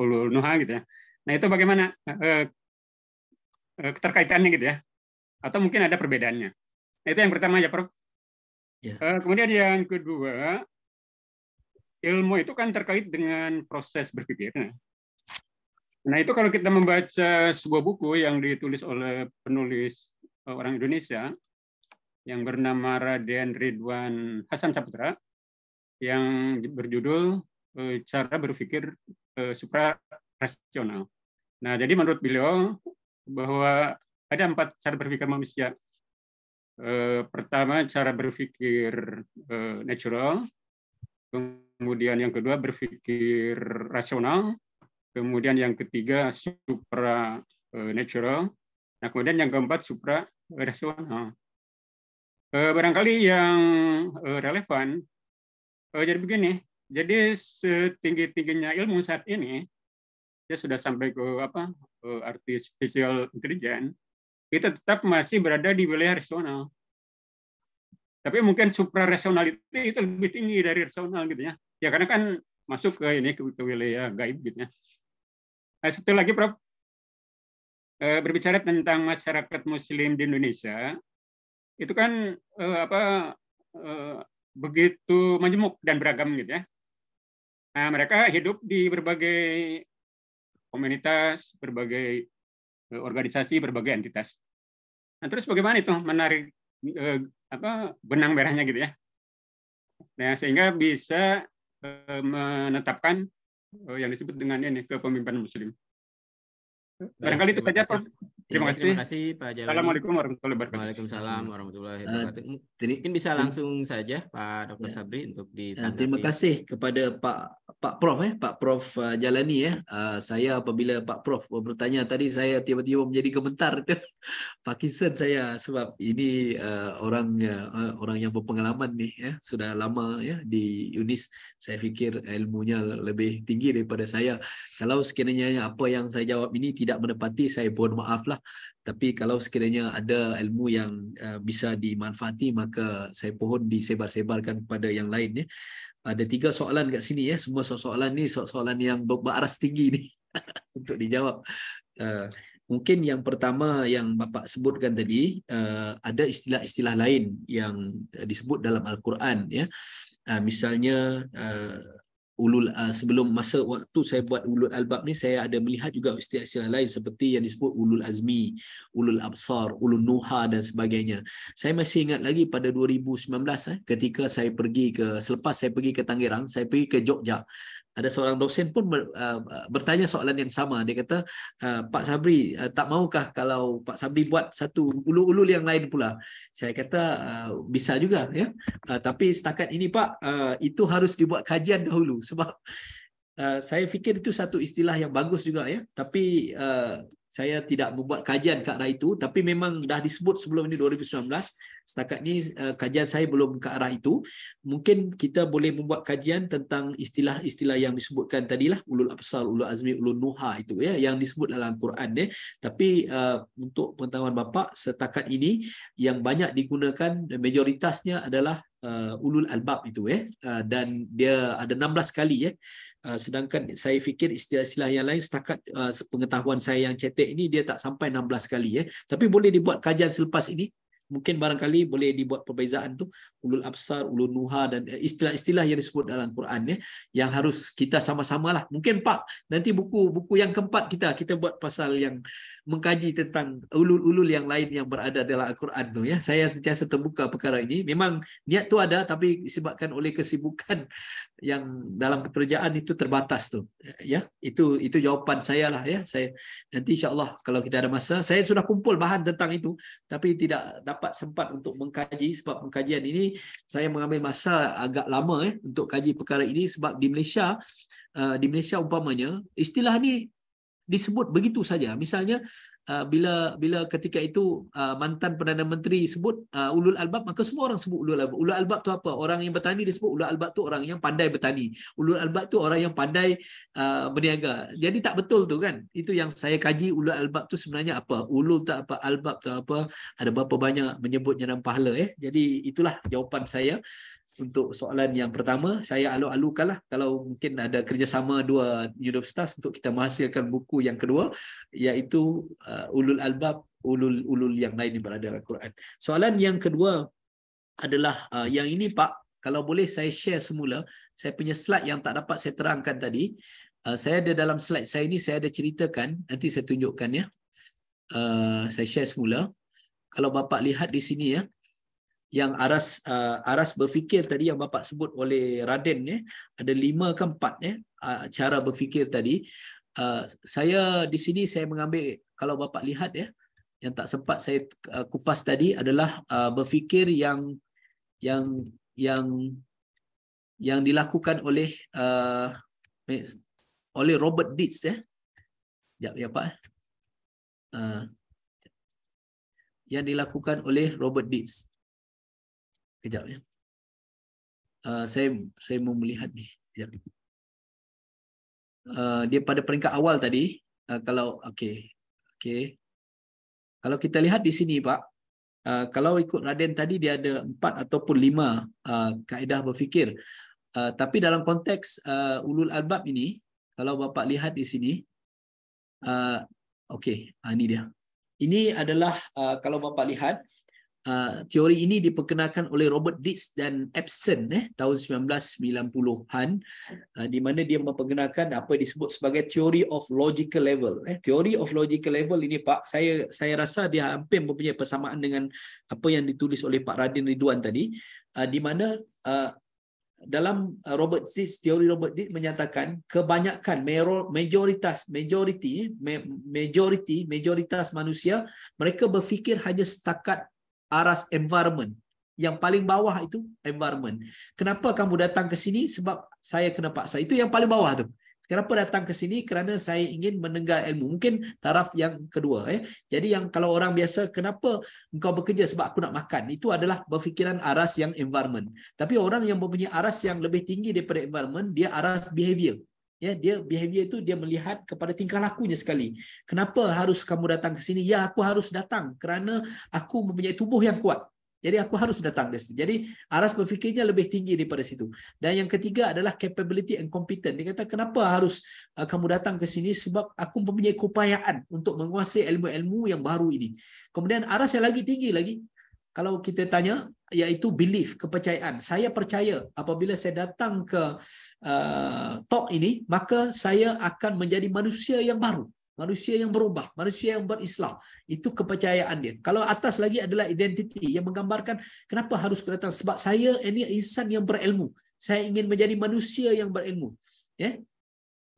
ulul nuha gitu ya. Nah itu bagaimana keterkaitannya gitu ya? atau mungkin ada perbedaannya. Nah, itu yang pertama ya, Prof. Ya. Eh, kemudian yang kedua, ilmu itu kan terkait dengan proses berpikir. Nah, itu kalau kita membaca sebuah buku yang ditulis oleh penulis eh, orang Indonesia yang bernama Raden Ridwan Hasan Saputra yang berjudul eh, Cara Berpikir Supra Rasional. Nah, jadi menurut beliau bahwa ada empat cara berpikir manusia. Eh, pertama, cara berpikir eh, natural. Kemudian yang kedua, berpikir rasional. Kemudian yang ketiga, supra eh, natural. Nah, kemudian yang keempat, supra rasional. barangkali yang relevan, jadi begini, jadi setinggi-tingginya ilmu saat ini, dia sudah sampai ke apa artificial intelligence kita tetap masih berada di wilayah rasional. Tapi mungkin suprarasional itu, itu lebih tinggi dari rasional gitu ya. Ya karena kan masuk ke ini ke, wilayah gaib gitu ya. Nah, satu lagi Prof eh, berbicara tentang masyarakat muslim di Indonesia itu kan eh, apa eh, begitu majemuk dan beragam gitu ya. Nah, mereka hidup di berbagai komunitas, berbagai organisasi berbagai entitas. Nah, terus bagaimana itu menarik eh, apa benang merahnya gitu ya? Nah, sehingga bisa eh, menetapkan eh, yang disebut dengan ini kepemimpinan muslim. Barangkali itu saja Pak. Terima kasih. Terima kasih Pak Jalan. Assalamualaikum warahmatullahi wabarakatuh. Waalaikumsalam warahmatullahi eh, wabarakatuh. Uh, Mungkin bisa langsung saja Pak Dr. Ya. Sabri untuk ya, di uh, Terima kasih kepada Pak Pak Prof eh Pak Prof uh, Jalani eh. Uh, saya apabila Pak Prof bertanya tadi saya tiba-tiba menjadi gemetar itu [LAUGHS] Parkinson saya sebab ini uh, orang uh, orang yang berpengalaman nih ya eh. sudah lama ya eh, di UNIS saya fikir ilmunya lebih tinggi daripada saya. Kalau sekiranya apa yang saya jawab ini tidak menepati saya mohon maaf lah tapi kalau sekiranya ada ilmu yang uh, bisa dimanfaati maka saya pohon disebar-sebarkan kepada yang lain ya. Ada tiga soalan kat sini ya. Semua soalan ni soalan yang berbaras tinggi ni [LAUGHS] untuk dijawab. Uh, mungkin yang pertama yang bapak sebutkan tadi uh, ada istilah-istilah lain yang disebut dalam al-Quran ya. Uh, misalnya ulul uh, sebelum masa waktu saya buat ulul albab ni saya ada melihat juga istilah-istilah lain seperti yang disebut ulul azmi, ulul absar, ulul nuha dan sebagainya. Saya masih ingat lagi pada 2019 eh ketika saya pergi ke selepas saya pergi ke Tangerang, saya pergi ke Jogja ada seorang dosen pun ber, uh, bertanya soalan yang sama dia kata uh, Pak Sabri uh, tak maukah kalau Pak Sabri buat satu ulul-ulul yang lain pula saya kata uh, bisa juga ya uh, tapi setakat ini Pak uh, itu harus dibuat kajian dahulu sebab uh, saya fikir itu satu istilah yang bagus juga ya tapi uh, saya tidak membuat kajian ke arah itu tapi memang dah disebut sebelum ini 2019 setakat ini eh, kajian saya belum ke arah itu mungkin kita boleh membuat kajian tentang istilah-istilah yang disebutkan tadilah ulul absal ulul azmi ulul nuha itu ya yang disebut dalam Quran ya tapi eh, untuk pengetahuan bapa, setakat ini yang banyak digunakan majoritasnya adalah uh, ulul albab itu eh uh, dan dia ada 16 kali eh uh, sedangkan saya fikir istilah-istilah yang lain setakat uh, pengetahuan saya yang cetek ini dia tak sampai 16 kali eh tapi boleh dibuat kajian selepas ini mungkin barangkali boleh dibuat perbezaan tu ulul absar ulul nuha dan eh, istilah-istilah yang disebut dalam Quran ya yang harus kita sama sama lah. mungkin pak nanti buku buku yang keempat kita kita buat pasal yang mengkaji tentang ulul-ulul yang lain yang berada dalam Al-Quran tu ya saya sentiasa terbuka perkara ini memang niat tu ada tapi disebabkan oleh kesibukan yang dalam pekerjaan itu terbatas tu ya itu itu jawapan saya lah ya saya nanti insyaallah kalau kita ada masa saya sudah kumpul bahan tentang itu tapi tidak dapat sempat untuk mengkaji sebab pengkajian ini saya mengambil masa agak lama eh untuk kaji perkara ini sebab di Malaysia eh, di Malaysia umpamanya istilah ni disebut begitu saja misalnya Ah, bila bila ketika itu uh, mantan perdana menteri sebut uh, ulul albab maka semua orang sebut ulul albab ulul albab tu apa orang yang bertani disebut ulul albab tu orang yang pandai bertani ulul albab tu orang yang pandai uh, berniaga jadi tak betul tu kan itu yang saya kaji ulul albab tu sebenarnya apa ulul tak apa albab tu apa ada berapa banyak menyebutnya dalam pahala eh jadi itulah jawapan saya untuk soalan yang pertama saya alu-alukanlah kalau mungkin ada kerjasama dua universitas untuk kita menghasilkan buku yang kedua iaitu uh, ulul albab ulul ulul yang lain di berada dalam Quran. Soalan yang kedua adalah uh, yang ini Pak kalau boleh saya share semula saya punya slide yang tak dapat saya terangkan tadi. Uh, saya ada dalam slide saya ini saya ada ceritakan nanti saya tunjukkan ya. Uh, saya share semula. Kalau bapak lihat di sini ya yang aras uh, aras berfikir tadi yang bapak sebut oleh Raden ya ada lima ke empat ya uh, cara berfikir tadi uh, saya di sini saya mengambil kalau bapak lihat ya yang tak sempat saya uh, kupas tadi adalah uh, berfikir yang yang yang yang dilakukan oleh uh, eh, oleh Robert Dietz ya. Jap ya Pak. Uh, yang dilakukan oleh Robert Dietz. Kejap ya. Uh, saya saya mau melihat ni. Kejap. Uh, dia pada peringkat awal tadi uh, kalau okay okay. kalau kita lihat di sini pak uh, kalau ikut Raden tadi dia ada empat ataupun lima uh, kaedah berfikir uh, tapi dalam konteks uh, ulul albab ini kalau bapak lihat di sini uh, okey uh, ini dia ini adalah uh, kalau bapak lihat Ah, teori ini diperkenalkan oleh Robert Dix dan Epson eh tahun 1990-an ah, di mana dia memperkenalkan apa disebut sebagai theory of logical level eh theory of logical level ini pak saya saya rasa dia hampir mempunyai persamaan dengan apa yang ditulis oleh Pak Radin Ridwan tadi ah, di mana dalam Robert Dix teori Robert Dix menyatakan kebanyakan majoritas majority eh, majority majoritas manusia mereka berfikir hanya setakat aras environment. Yang paling bawah itu environment. Kenapa kamu datang ke sini? Sebab saya kena paksa. Itu yang paling bawah tu. Kenapa datang ke sini? Kerana saya ingin mendengar ilmu. Mungkin taraf yang kedua. Eh. Jadi yang kalau orang biasa, kenapa engkau bekerja sebab aku nak makan? Itu adalah berfikiran aras yang environment. Tapi orang yang mempunyai aras yang lebih tinggi daripada environment, dia aras behavior ya dia behavior itu dia melihat kepada tingkah lakunya sekali kenapa harus kamu datang ke sini ya aku harus datang kerana aku mempunyai tubuh yang kuat jadi aku harus datang ke sini jadi aras berfikirnya lebih tinggi daripada situ dan yang ketiga adalah capability and competent dia kata kenapa harus uh, kamu datang ke sini sebab aku mempunyai keupayaan untuk menguasai ilmu-ilmu yang baru ini kemudian aras yang lagi tinggi lagi kalau kita tanya iaitu belief kepercayaan saya percaya apabila saya datang ke uh, talk ini maka saya akan menjadi manusia yang baru manusia yang berubah manusia yang berislam itu kepercayaan dia kalau atas lagi adalah identiti yang menggambarkan kenapa harus datang sebab saya ini insan yang berilmu saya ingin menjadi manusia yang berilmu ya yeah?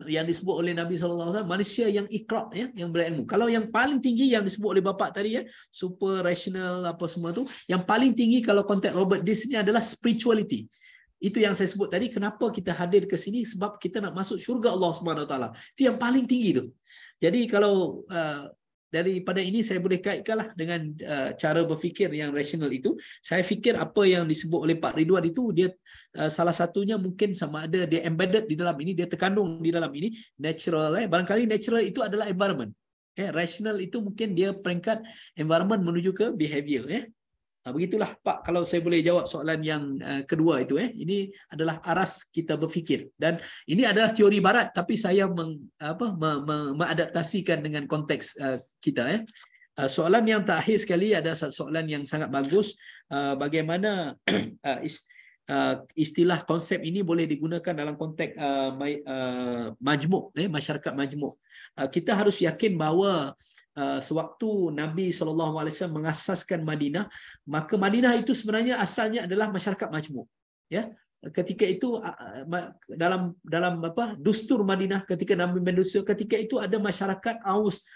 yang disebut oleh Nabi SAW, manusia yang ikhrab, ya, yang berilmu. Kalau yang paling tinggi yang disebut oleh bapak tadi, ya, super rational apa semua tu, yang paling tinggi kalau konteks Robert di sini adalah spirituality. Itu yang saya sebut tadi, kenapa kita hadir ke sini? Sebab kita nak masuk syurga Allah SWT. Itu yang paling tinggi tu. Jadi kalau uh, daripada ini saya boleh kaitkanlah dengan uh, cara berfikir yang rasional itu saya fikir apa yang disebut oleh Pak Ridwan itu dia uh, salah satunya mungkin sama ada dia embedded di dalam ini dia terkandung di dalam ini natural eh barangkali natural itu adalah environment eh rational itu mungkin dia peringkat environment menuju ke behavior eh Ha, begitulah pak kalau saya boleh jawab soalan yang eh, kedua itu eh ini adalah aras kita berfikir dan ini adalah teori barat tapi saya meng, apa mengadaptasikan dengan konteks eh, kita eh. eh soalan yang terakhir sekali ada soalan yang sangat bagus bagaimana [CLEARS THROAT] istilah konsep ini boleh digunakan dalam konteks majmuk eh masyarakat majmuk kita harus yakin bahawa uh, Ah, sewaktu Nabi SAW mengasaskan Madinah, maka Madinah itu sebenarnya asalnya adalah masyarakat majmuk. Ya, ketika itu ah, ah, dalam dalam apa dustur Madinah ketika Nabi mendustur ketika itu ada masyarakat Aus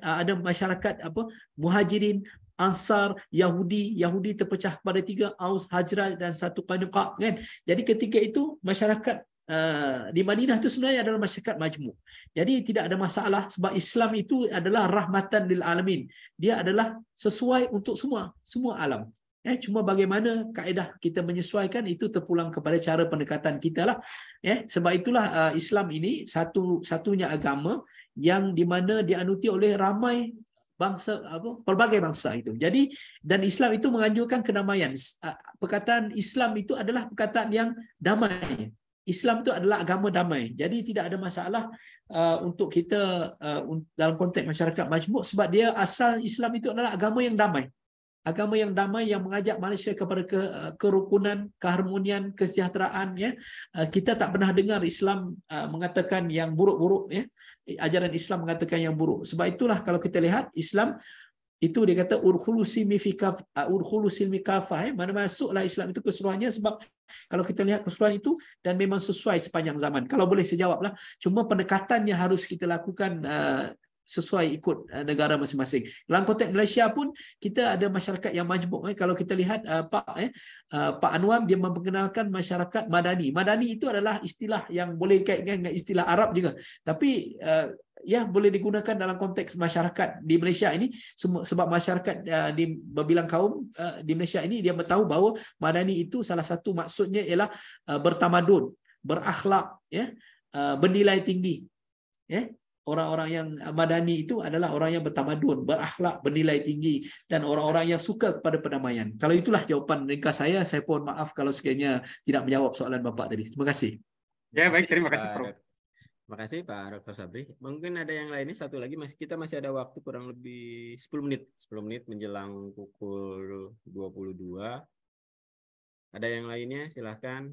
ada masyarakat apa Muhajirin Ansar Yahudi Yahudi terpecah pada tiga Aus Hajraj dan satu Qanuqa kan jadi ketika itu masyarakat Ah, di Madinah itu sebenarnya adalah masyarakat majmuk. Jadi tidak ada masalah sebab Islam itu adalah rahmatan lil alamin. Dia adalah sesuai untuk semua semua alam. Eh, cuma bagaimana kaedah kita menyesuaikan itu terpulang kepada cara pendekatan kita lah. Eh, sebab itulah uh, Islam ini satu satunya agama yang di mana dianuti oleh ramai bangsa apa pelbagai bangsa itu. Jadi dan Islam itu menganjurkan kedamaian. Ah, perkataan Islam itu adalah perkataan yang damai. Islam itu adalah agama damai. Jadi tidak ada masalah uh, untuk kita uh, dalam konteks masyarakat majmuk sebab dia asal Islam itu adalah agama yang damai. Agama yang damai yang mengajak Malaysia kepada ke, uh, kerukunan, keharmonian, kesejahteraan ya. Uh, kita tak pernah dengar Islam uh, mengatakan yang buruk-buruk ya. Ajaran Islam mengatakan yang buruk. Sebab itulah kalau kita lihat Islam itu dia kata urkhulu simifika uh, urkhulu ya. mana masuklah Islam itu keseluruhannya sebab kalau kita lihat keseluruhan itu dan memang sesuai sepanjang zaman. Kalau boleh saya jawablah. Cuma pendekatannya harus kita lakukan uh, sesuai ikut uh, negara masing-masing. Dalam konteks Malaysia pun kita ada masyarakat yang majmuk eh kalau kita lihat uh, Pak eh Pak Anwar dia memperkenalkan masyarakat madani. Madani itu adalah istilah yang boleh dikaitkan dengan istilah Arab juga. Tapi ya boleh digunakan dalam konteks masyarakat di Malaysia ini sebab masyarakat uh, di berbilang kaum uh, di Malaysia ini dia tahu bahawa madani itu salah satu maksudnya ialah uh, bertamadun, berakhlak ya, uh, bernilai tinggi. Ya. Orang-orang yang uh, madani itu adalah orang yang bertamadun, berakhlak, bernilai tinggi dan orang-orang yang suka kepada perdamaian. Kalau itulah jawapan ringkas saya, saya pun maaf kalau sekiranya tidak menjawab soalan Bapak tadi. Terima kasih. Ya, baik. Terima kasih, Uh, Terima kasih Pak Dr. Sabri. Mungkin ada yang lainnya satu lagi masih kita masih ada waktu kurang lebih 10 menit. 10 menit menjelang pukul 22. Ada yang lainnya silahkan.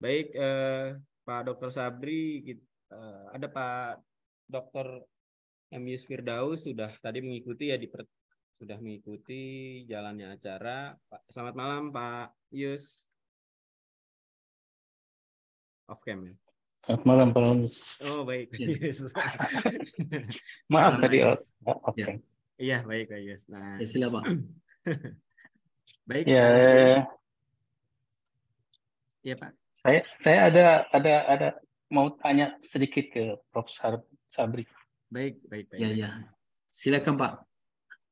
Baik eh, Pak Dr. Sabri eh, ada Pak Dr. M. Firdaus sudah tadi mengikuti ya di sudah mengikuti jalannya acara. Pak, selamat malam Pak Yus. Off camera. Ya. Selamat malam, Pak Oh, baik. [LAUGHS] Iya, [LAUGHS] maaf tadi, Oke. Ya. Iya, baik baik, Pak Yus. Nah, ya, sila, Pak. [LAUGHS] baik. Ya, ya, Pak. Saya, saya ada, ada, ada mau tanya sedikit ke Prof. Sabri. Baik, baik, baik. Iya iya. Silakan, Pak.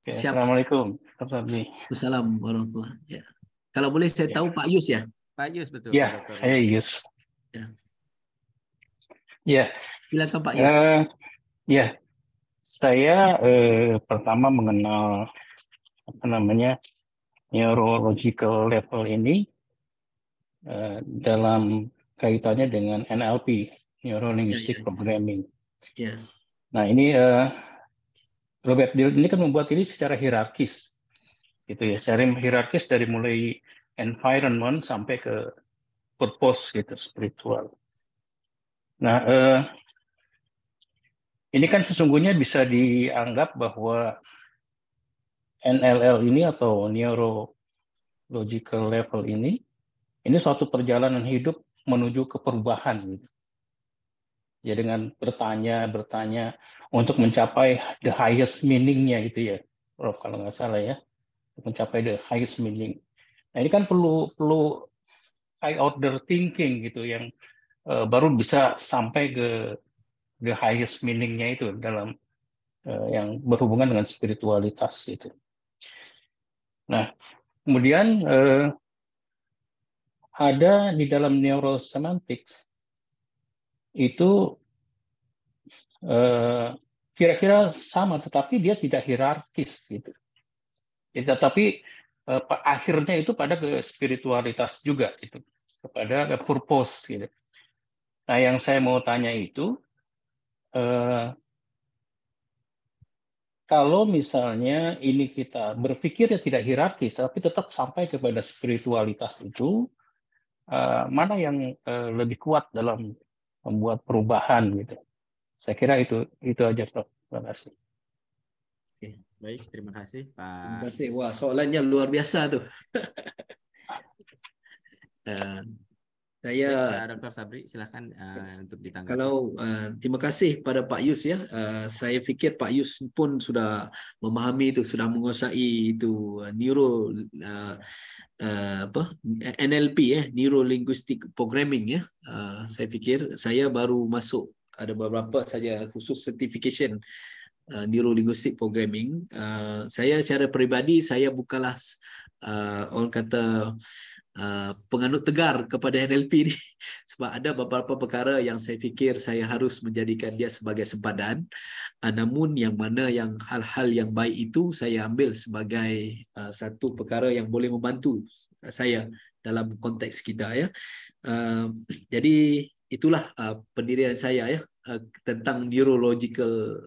Oke, Siap. Assalamualaikum, Prof. Sabri. Assalamualaikum warahmatullahi Ya. Kalau boleh saya ya. tahu Pak Yus ya? Pak Yus, betul. Iya saya Yus. Ya. Ya. Silakan Pak Yus. Uh, eh, ya. Saya uh, pertama mengenal apa namanya neurological level ini uh, dalam kaitannya dengan NLP, neuro linguistic ya, ya. programming. Ya. Nah ini uh, Robert Dill ini kan membuat ini secara hierarkis, gitu ya, secara hierarkis dari mulai environment sampai ke purpose gitu spiritual. Nah, eh, ini kan sesungguhnya bisa dianggap bahwa NLL ini atau neurological level ini, ini suatu perjalanan hidup menuju ke perubahan. Gitu. Ya dengan bertanya, bertanya untuk mencapai the highest meaningnya nya gitu ya, Prof kalau nggak salah ya, mencapai the highest meaning. Nah ini kan perlu perlu high order thinking gitu yang uh, baru bisa sampai ke the highest meaningnya itu dalam uh, yang berhubungan dengan spiritualitas itu. Nah, kemudian uh, ada di dalam neurosemantics itu kira-kira uh, sama, tetapi dia tidak hierarkis gitu. Ya, tetapi uh, akhirnya itu pada ke spiritualitas juga itu kepada ke purpose gitu. Nah, yang saya mau tanya itu, eh, kalau misalnya ini kita berpikirnya tidak hierarkis, tapi tetap sampai kepada spiritualitas itu, eh, mana yang eh, lebih kuat dalam membuat perubahan gitu? Saya kira itu itu aja, Prof. Terima kasih. Oke, baik. Terima kasih, Pak. Terima kasih. Wah, soalannya luar biasa tuh. [LAUGHS] Eh, Saya eh, Dr. Sabri silakan uh, untuk ditanggapi. Kalau uh, terima kasih pada Pak Yus ya. Uh, saya fikir Pak Yus pun sudah memahami itu sudah menguasai itu uh, neuro uh, uh, apa NLP ya, neuro linguistic programming ya. Uh, saya fikir saya baru masuk ada beberapa saja khusus certification uh, neuro linguistic programming. Uh, saya secara peribadi saya bukalah uh, orang kata Uh, penganut tegar kepada NLP ini [LAUGHS] sebab ada beberapa perkara yang saya fikir saya harus menjadikan dia sebagai sempadan uh, namun yang mana yang hal-hal yang baik itu saya ambil sebagai uh, satu perkara yang boleh membantu saya dalam konteks kita ya uh, jadi itulah uh, pendirian saya ya Uh, tentang neurological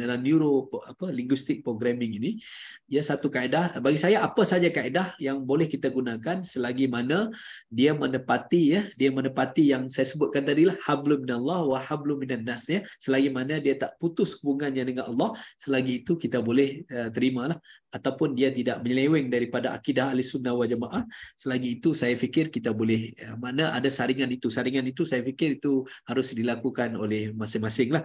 dan uh, neuro apa linguistic programming ini ya satu kaedah bagi saya apa saja kaedah yang boleh kita gunakan selagi mana dia menepati ya dia menepati yang saya sebutkan tadi lah hablum minallah wa hablum minan ya selagi mana dia tak putus hubungannya dengan Allah selagi itu kita boleh uh, terimalah ataupun dia tidak menyeleweng daripada akidah ahli sunnah wal jamaah selagi itu saya fikir kita boleh eh, mana ada saringan itu saringan itu saya fikir itu harus dilakukan oleh masing-masing lah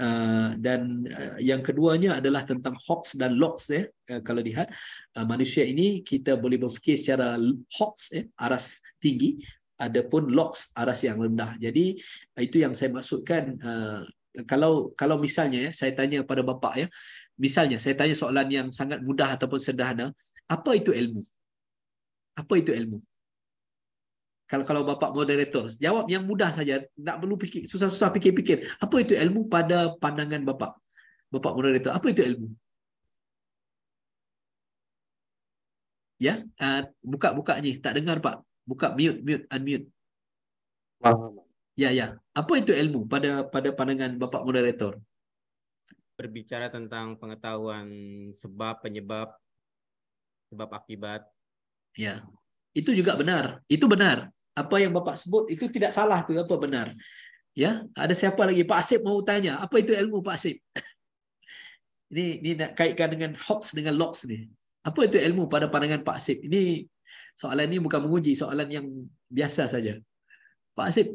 Uh, dan uh, yang keduanya adalah tentang hoax dan lox ya eh, kalau lihat uh, manusia ini kita boleh berfikir secara hoax eh, aras tinggi adapun lox aras yang rendah jadi itu yang saya maksudkan uh, kalau kalau misalnya ya saya tanya pada bapak ya Misalnya, saya tanya soalan yang sangat mudah ataupun sederhana. Apa itu ilmu? Apa itu ilmu? Kalau kalau bapak moderator, jawab yang mudah saja. Tak perlu fikir, susah-susah fikir-fikir. Apa itu ilmu pada pandangan bapak? Bapak moderator, apa itu ilmu? Ya, ah, buka buka ni, tak dengar pak. Buka mute mute unmute. Ya ya. Apa itu ilmu pada pada pandangan bapak moderator? berbicara tentang pengetahuan sebab penyebab sebab akibat. Ya. Itu juga benar. Itu benar. Apa yang Bapak sebut itu tidak salah itu apa benar. Ya, ada siapa lagi Pak Asip mau tanya? Apa itu ilmu Pak Asip? [LAUGHS] ini ini nak kaitkan dengan hoax dengan locks ni. Apa itu ilmu pada pandangan Pak Asip? Ini soalan ini bukan menguji, soalan yang biasa saja. Pak Asip.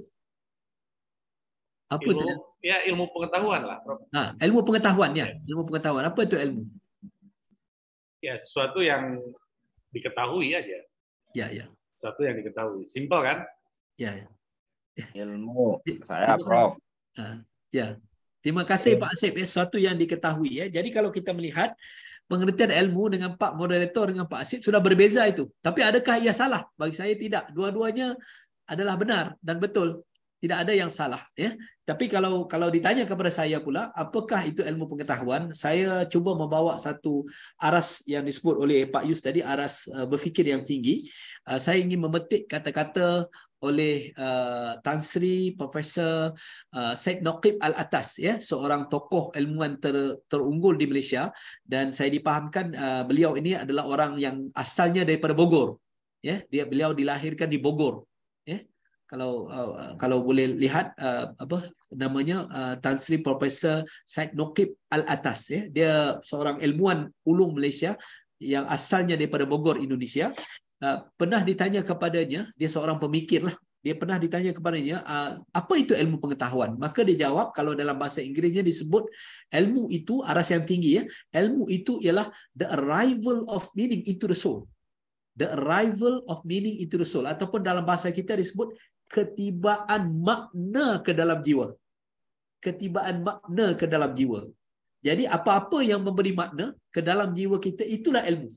Apa ilmu, itu? ya ilmu pengetahuan lah, Prof. Nah, ilmu pengetahuan ya, ilmu pengetahuan. Apa itu ilmu? Ya, sesuatu yang diketahui aja. Ya, ya. Sesuatu yang diketahui. simple kan? Ya, ya. Ilmu. Saya Prof. Ya. Terima kasih Pak Asep ya sesuatu yang diketahui ya. Jadi kalau kita melihat pengertian ilmu dengan Pak moderator dengan Pak Asep sudah berbeza itu. Tapi adakah ia salah? Bagi saya tidak. Dua-duanya adalah benar dan betul. tidak ada yang salah ya tapi kalau kalau ditanya kepada saya pula apakah itu ilmu pengetahuan saya cuba membawa satu aras yang disebut oleh Pak Yus tadi aras uh, berfikir yang tinggi uh, saya ingin memetik kata-kata oleh uh, Tan Sri Profesor uh, Said Noqib Al Atas ya seorang tokoh ilmuan ter, terunggul di Malaysia dan saya dipahamkan uh, beliau ini adalah orang yang asalnya daripada Bogor ya dia beliau dilahirkan di Bogor kalau uh, kalau boleh lihat uh, apa namanya uh, Tan Sri Profesor Said Nokib Al Atas ya dia seorang ilmuwan ulung Malaysia yang asalnya daripada Bogor Indonesia uh, pernah ditanya kepadanya dia seorang pemikir lah dia pernah ditanya kepadanya uh, apa itu ilmu pengetahuan maka dia jawab kalau dalam bahasa Inggerisnya disebut ilmu itu aras yang tinggi ya ilmu itu ialah the arrival of meaning into the soul the arrival of meaning into the soul ataupun dalam bahasa kita disebut ketibaan makna ke dalam jiwa. Ketibaan makna ke dalam jiwa. Jadi apa-apa yang memberi makna ke dalam jiwa kita itulah ilmu.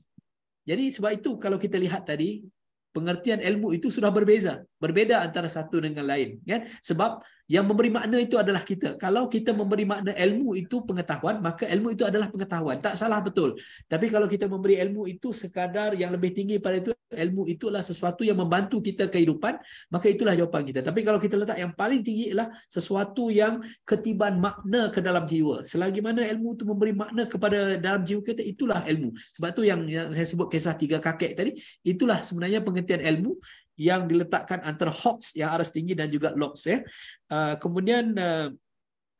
Jadi sebab itu kalau kita lihat tadi pengertian ilmu itu sudah berbeza, berbeza antara satu dengan lain, kan? Sebab yang memberi makna itu adalah kita. Kalau kita memberi makna ilmu itu pengetahuan, maka ilmu itu adalah pengetahuan. Tak salah betul. Tapi kalau kita memberi ilmu itu sekadar yang lebih tinggi pada itu, ilmu itulah sesuatu yang membantu kita kehidupan, maka itulah jawapan kita. Tapi kalau kita letak yang paling tinggi adalah sesuatu yang ketiban makna ke dalam jiwa. Selagi mana ilmu itu memberi makna kepada dalam jiwa kita, itulah ilmu. Sebab tu yang, yang saya sebut kisah tiga kakek tadi, itulah sebenarnya pengertian ilmu yang diletakkan antara hoax yang aras tinggi dan juga Locks ya. Uh, kemudian uh,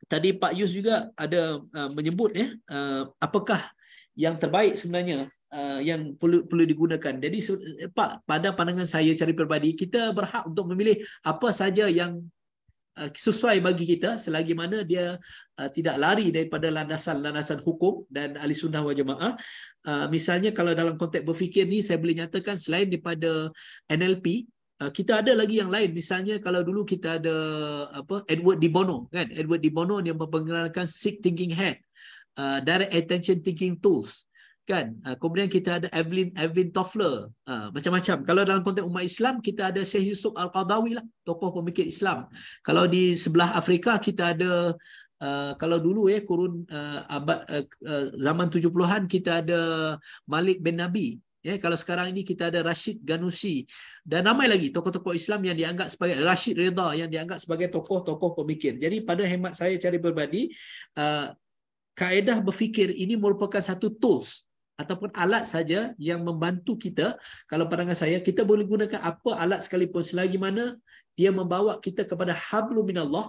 tadi Pak Yus juga ada uh, menyebut ya uh, apakah yang terbaik sebenarnya uh, yang perlu perlu digunakan. Jadi Pak pada pandangan saya cari peribadi kita berhak untuk memilih apa saja yang Ah, sesuai bagi kita selagi mana dia ah, tidak lari daripada landasan-landasan hukum dan ahli sunnah wal jamaah ah, misalnya kalau dalam konteks berfikir ni saya boleh nyatakan selain daripada NLP kita ada lagi yang lain misalnya kalau dulu kita ada apa Edward de Bono kan Edward de Bono dia memperkenalkan sick thinking head Uh, direct attention thinking tools kan uh, kemudian kita ada Evelyn Evelyn Toffler uh, macam-macam kalau dalam konteks umat Islam kita ada Syekh Yusuf Al-Qadawi lah tokoh pemikir Islam kalau di sebelah Afrika kita ada Uh, kalau dulu ya eh, kurun uh, abad uh, zaman 70-an kita ada Malik bin Nabi ya kalau sekarang ini kita ada Rashid Ganusi dan ramai lagi tokoh-tokoh Islam yang dianggap sebagai Rashid Reda yang dianggap sebagai tokoh-tokoh pemikir. Jadi pada hemat saya cari berbadi uh, kaedah berfikir ini merupakan satu tools ataupun alat saja yang membantu kita kalau pandangan saya kita boleh gunakan apa alat sekalipun selagi mana dia membawa kita kepada hablu minallah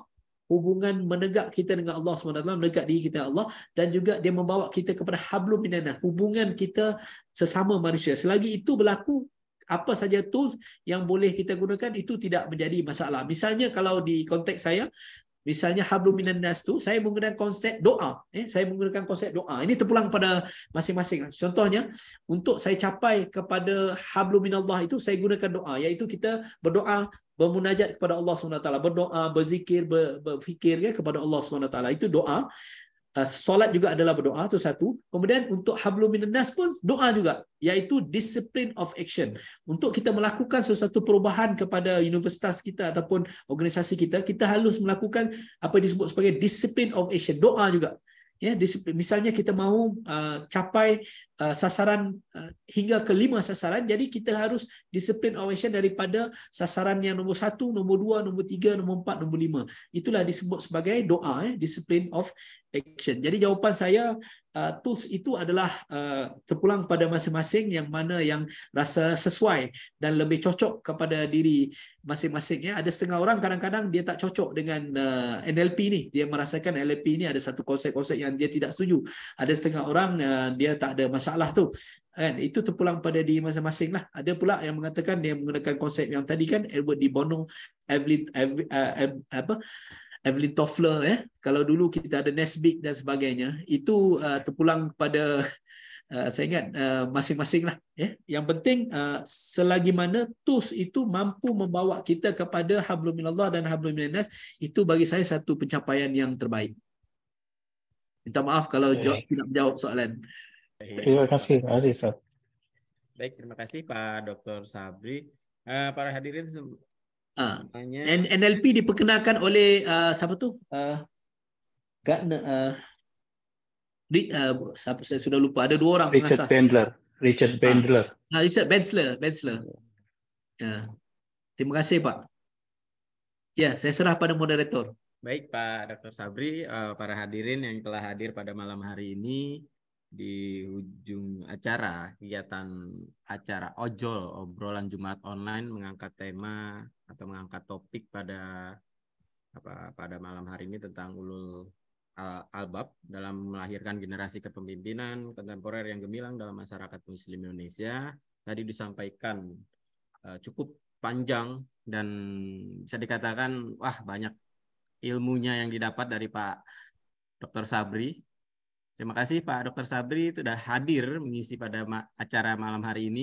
hubungan menegak kita dengan Allah SWT, menegak diri kita Allah, dan juga dia membawa kita kepada hablu minallah hubungan kita sesama manusia. Selagi itu berlaku, apa saja tools yang boleh kita gunakan, itu tidak menjadi masalah. Misalnya kalau di konteks saya, Misalnya hablum minannas tu saya menggunakan konsep doa eh saya menggunakan konsep doa ini terpulang pada masing-masing contohnya untuk saya capai kepada hablum minallah itu saya gunakan doa iaitu kita berdoa bermunajat kepada Allah Subhanahu berdoa berzikir berfikir ya, kepada Allah Subhanahu itu doa Ah, solat juga adalah berdoa itu satu kemudian untuk hablum minannas pun doa juga iaitu discipline of action untuk kita melakukan sesuatu perubahan kepada universitas kita ataupun organisasi kita kita harus melakukan apa disebut sebagai discipline of action doa juga ya disiplin misalnya kita mahu uh, capai uh, sasaran uh, hingga ke lima sasaran jadi kita harus disiplin operation daripada sasaran yang nombor satu nombor dua nombor tiga nombor empat nombor lima itulah disebut sebagai doa eh, discipline of action jadi jawapan saya uh, tools itu adalah uh, terpulang pada masing-masing yang mana yang rasa sesuai dan lebih cocok kepada diri masing-masing ya ada setengah orang kadang-kadang dia tak cocok dengan uh, NLP ni dia merasakan NLP ni ada satu konsep-konsep yang dia tidak setuju ada setengah orang uh, dia tak ada masalah tu kan itu terpulang pada diri masing-masing lah ada pula yang mengatakan dia menggunakan konsep yang tadi kan Edward de Bono Evelyn Ev, uh, Ev, apa Evelyn Toffler ya. Kalau dulu kita ada Nesbit dan sebagainya, itu uh, terpulang kepada [LAUGHS] uh, saya ingat uh, masing-masing lah. Ya. Yang penting uh, selagi mana tools itu mampu membawa kita kepada Habluminallah dan Habluminanas, itu bagi saya satu pencapaian yang terbaik. Minta maaf kalau jawab, okay. tidak menjawab soalan. Terima kasih. Terima kasih, Pak. Baik, terima kasih Pak Dr. Sabri. Uh, para hadirin Ha. Ah. NLP diperkenalkan oleh uh, siapa tu? Uh, Gardner. Uh, uh, siapa, saya sudah lupa. Ada dua orang. Richard Bendler. Richard Bendler. Ha. Ha, Richard Bendler. Bendler. Ya. Terima kasih Pak. Ya, saya serah pada moderator. Baik Pak Dr. Sabri, eh, para hadirin yang telah hadir pada malam hari ini. di ujung acara kegiatan acara ojol obrolan Jumat online mengangkat tema atau mengangkat topik pada apa pada malam hari ini tentang ulul albab dalam melahirkan generasi kepemimpinan kontemporer yang gemilang dalam masyarakat muslim Indonesia tadi disampaikan eh, cukup panjang dan bisa dikatakan wah banyak ilmunya yang didapat dari Pak Dr. Sabri Terima kasih Pak Dr. Sabri sudah hadir mengisi pada acara malam hari ini.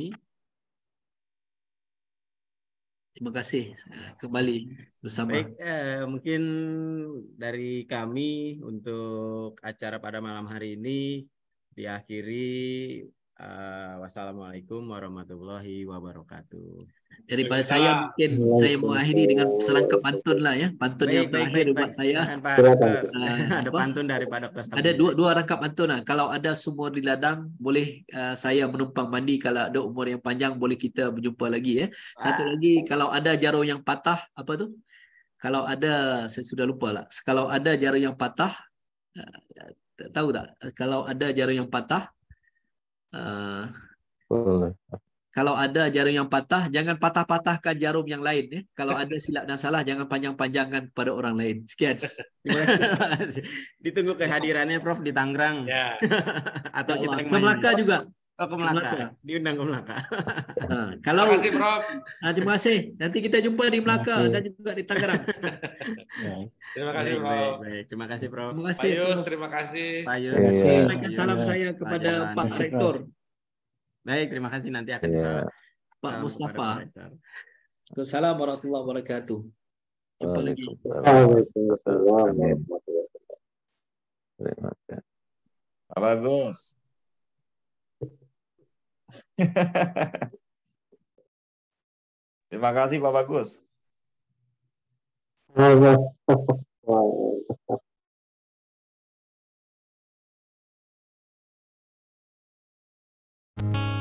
Terima kasih kembali bersama. Baik, eh, mungkin dari kami untuk acara pada malam hari ini diakhiri. Uh, wassalamualaikum warahmatullahi wabarakatuh. daripada Bisa. saya mungkin Bisa. saya akhiri dengan selangkap pantun lah ya pantun baik, yang terakhir baik, saya [LAUGHS] ada pantun daripada Pastor ada dua dua rangkap pantun lah kalau ada sumur di ladang boleh uh, saya menumpang mandi kalau ada umur yang panjang boleh kita berjumpa lagi ya satu Wah. lagi kalau ada jarum yang patah apa tu kalau ada saya sudah lupa lah kalau ada jarum yang patah uh, tahu tak kalau ada jarum yang patah uh, kalau ada jarum yang patah, jangan patah-patahkan jarum yang lain. Ya. Kalau ada silap dan salah, jangan panjang-panjangkan kepada orang lain. Sekian. [LAUGHS] Terima kasih. Ditunggu kehadirannya, Prof, di Tangerang. Ya. [LAUGHS] Atau kita ke Melaka juga. Oh, ke Melaka. Melaka. Diundang ke Melaka. Nah, ha, kalau, terima kasih, Prof. Nah, ha, terima kasih. Nanti kita jumpa di Melaka dan juga di Tangerang. [LAUGHS] terima kasih, Prof. Baik, baik. Terima kasih, Prof. Terima kasih, Prof. Payus, terima kasih. Payus. Terima kasih. Ya, ya. Salam ya, ya. saya kepada Pak, Pak Rektor. Prof. Baik, terima kasih nanti akan yeah. Pak Mustafa. Assalamualaikum warahmatullahi wabarakatuh. Jumpa lagi. Pak Bagus Terima kasih Pak Bagus. Thank you.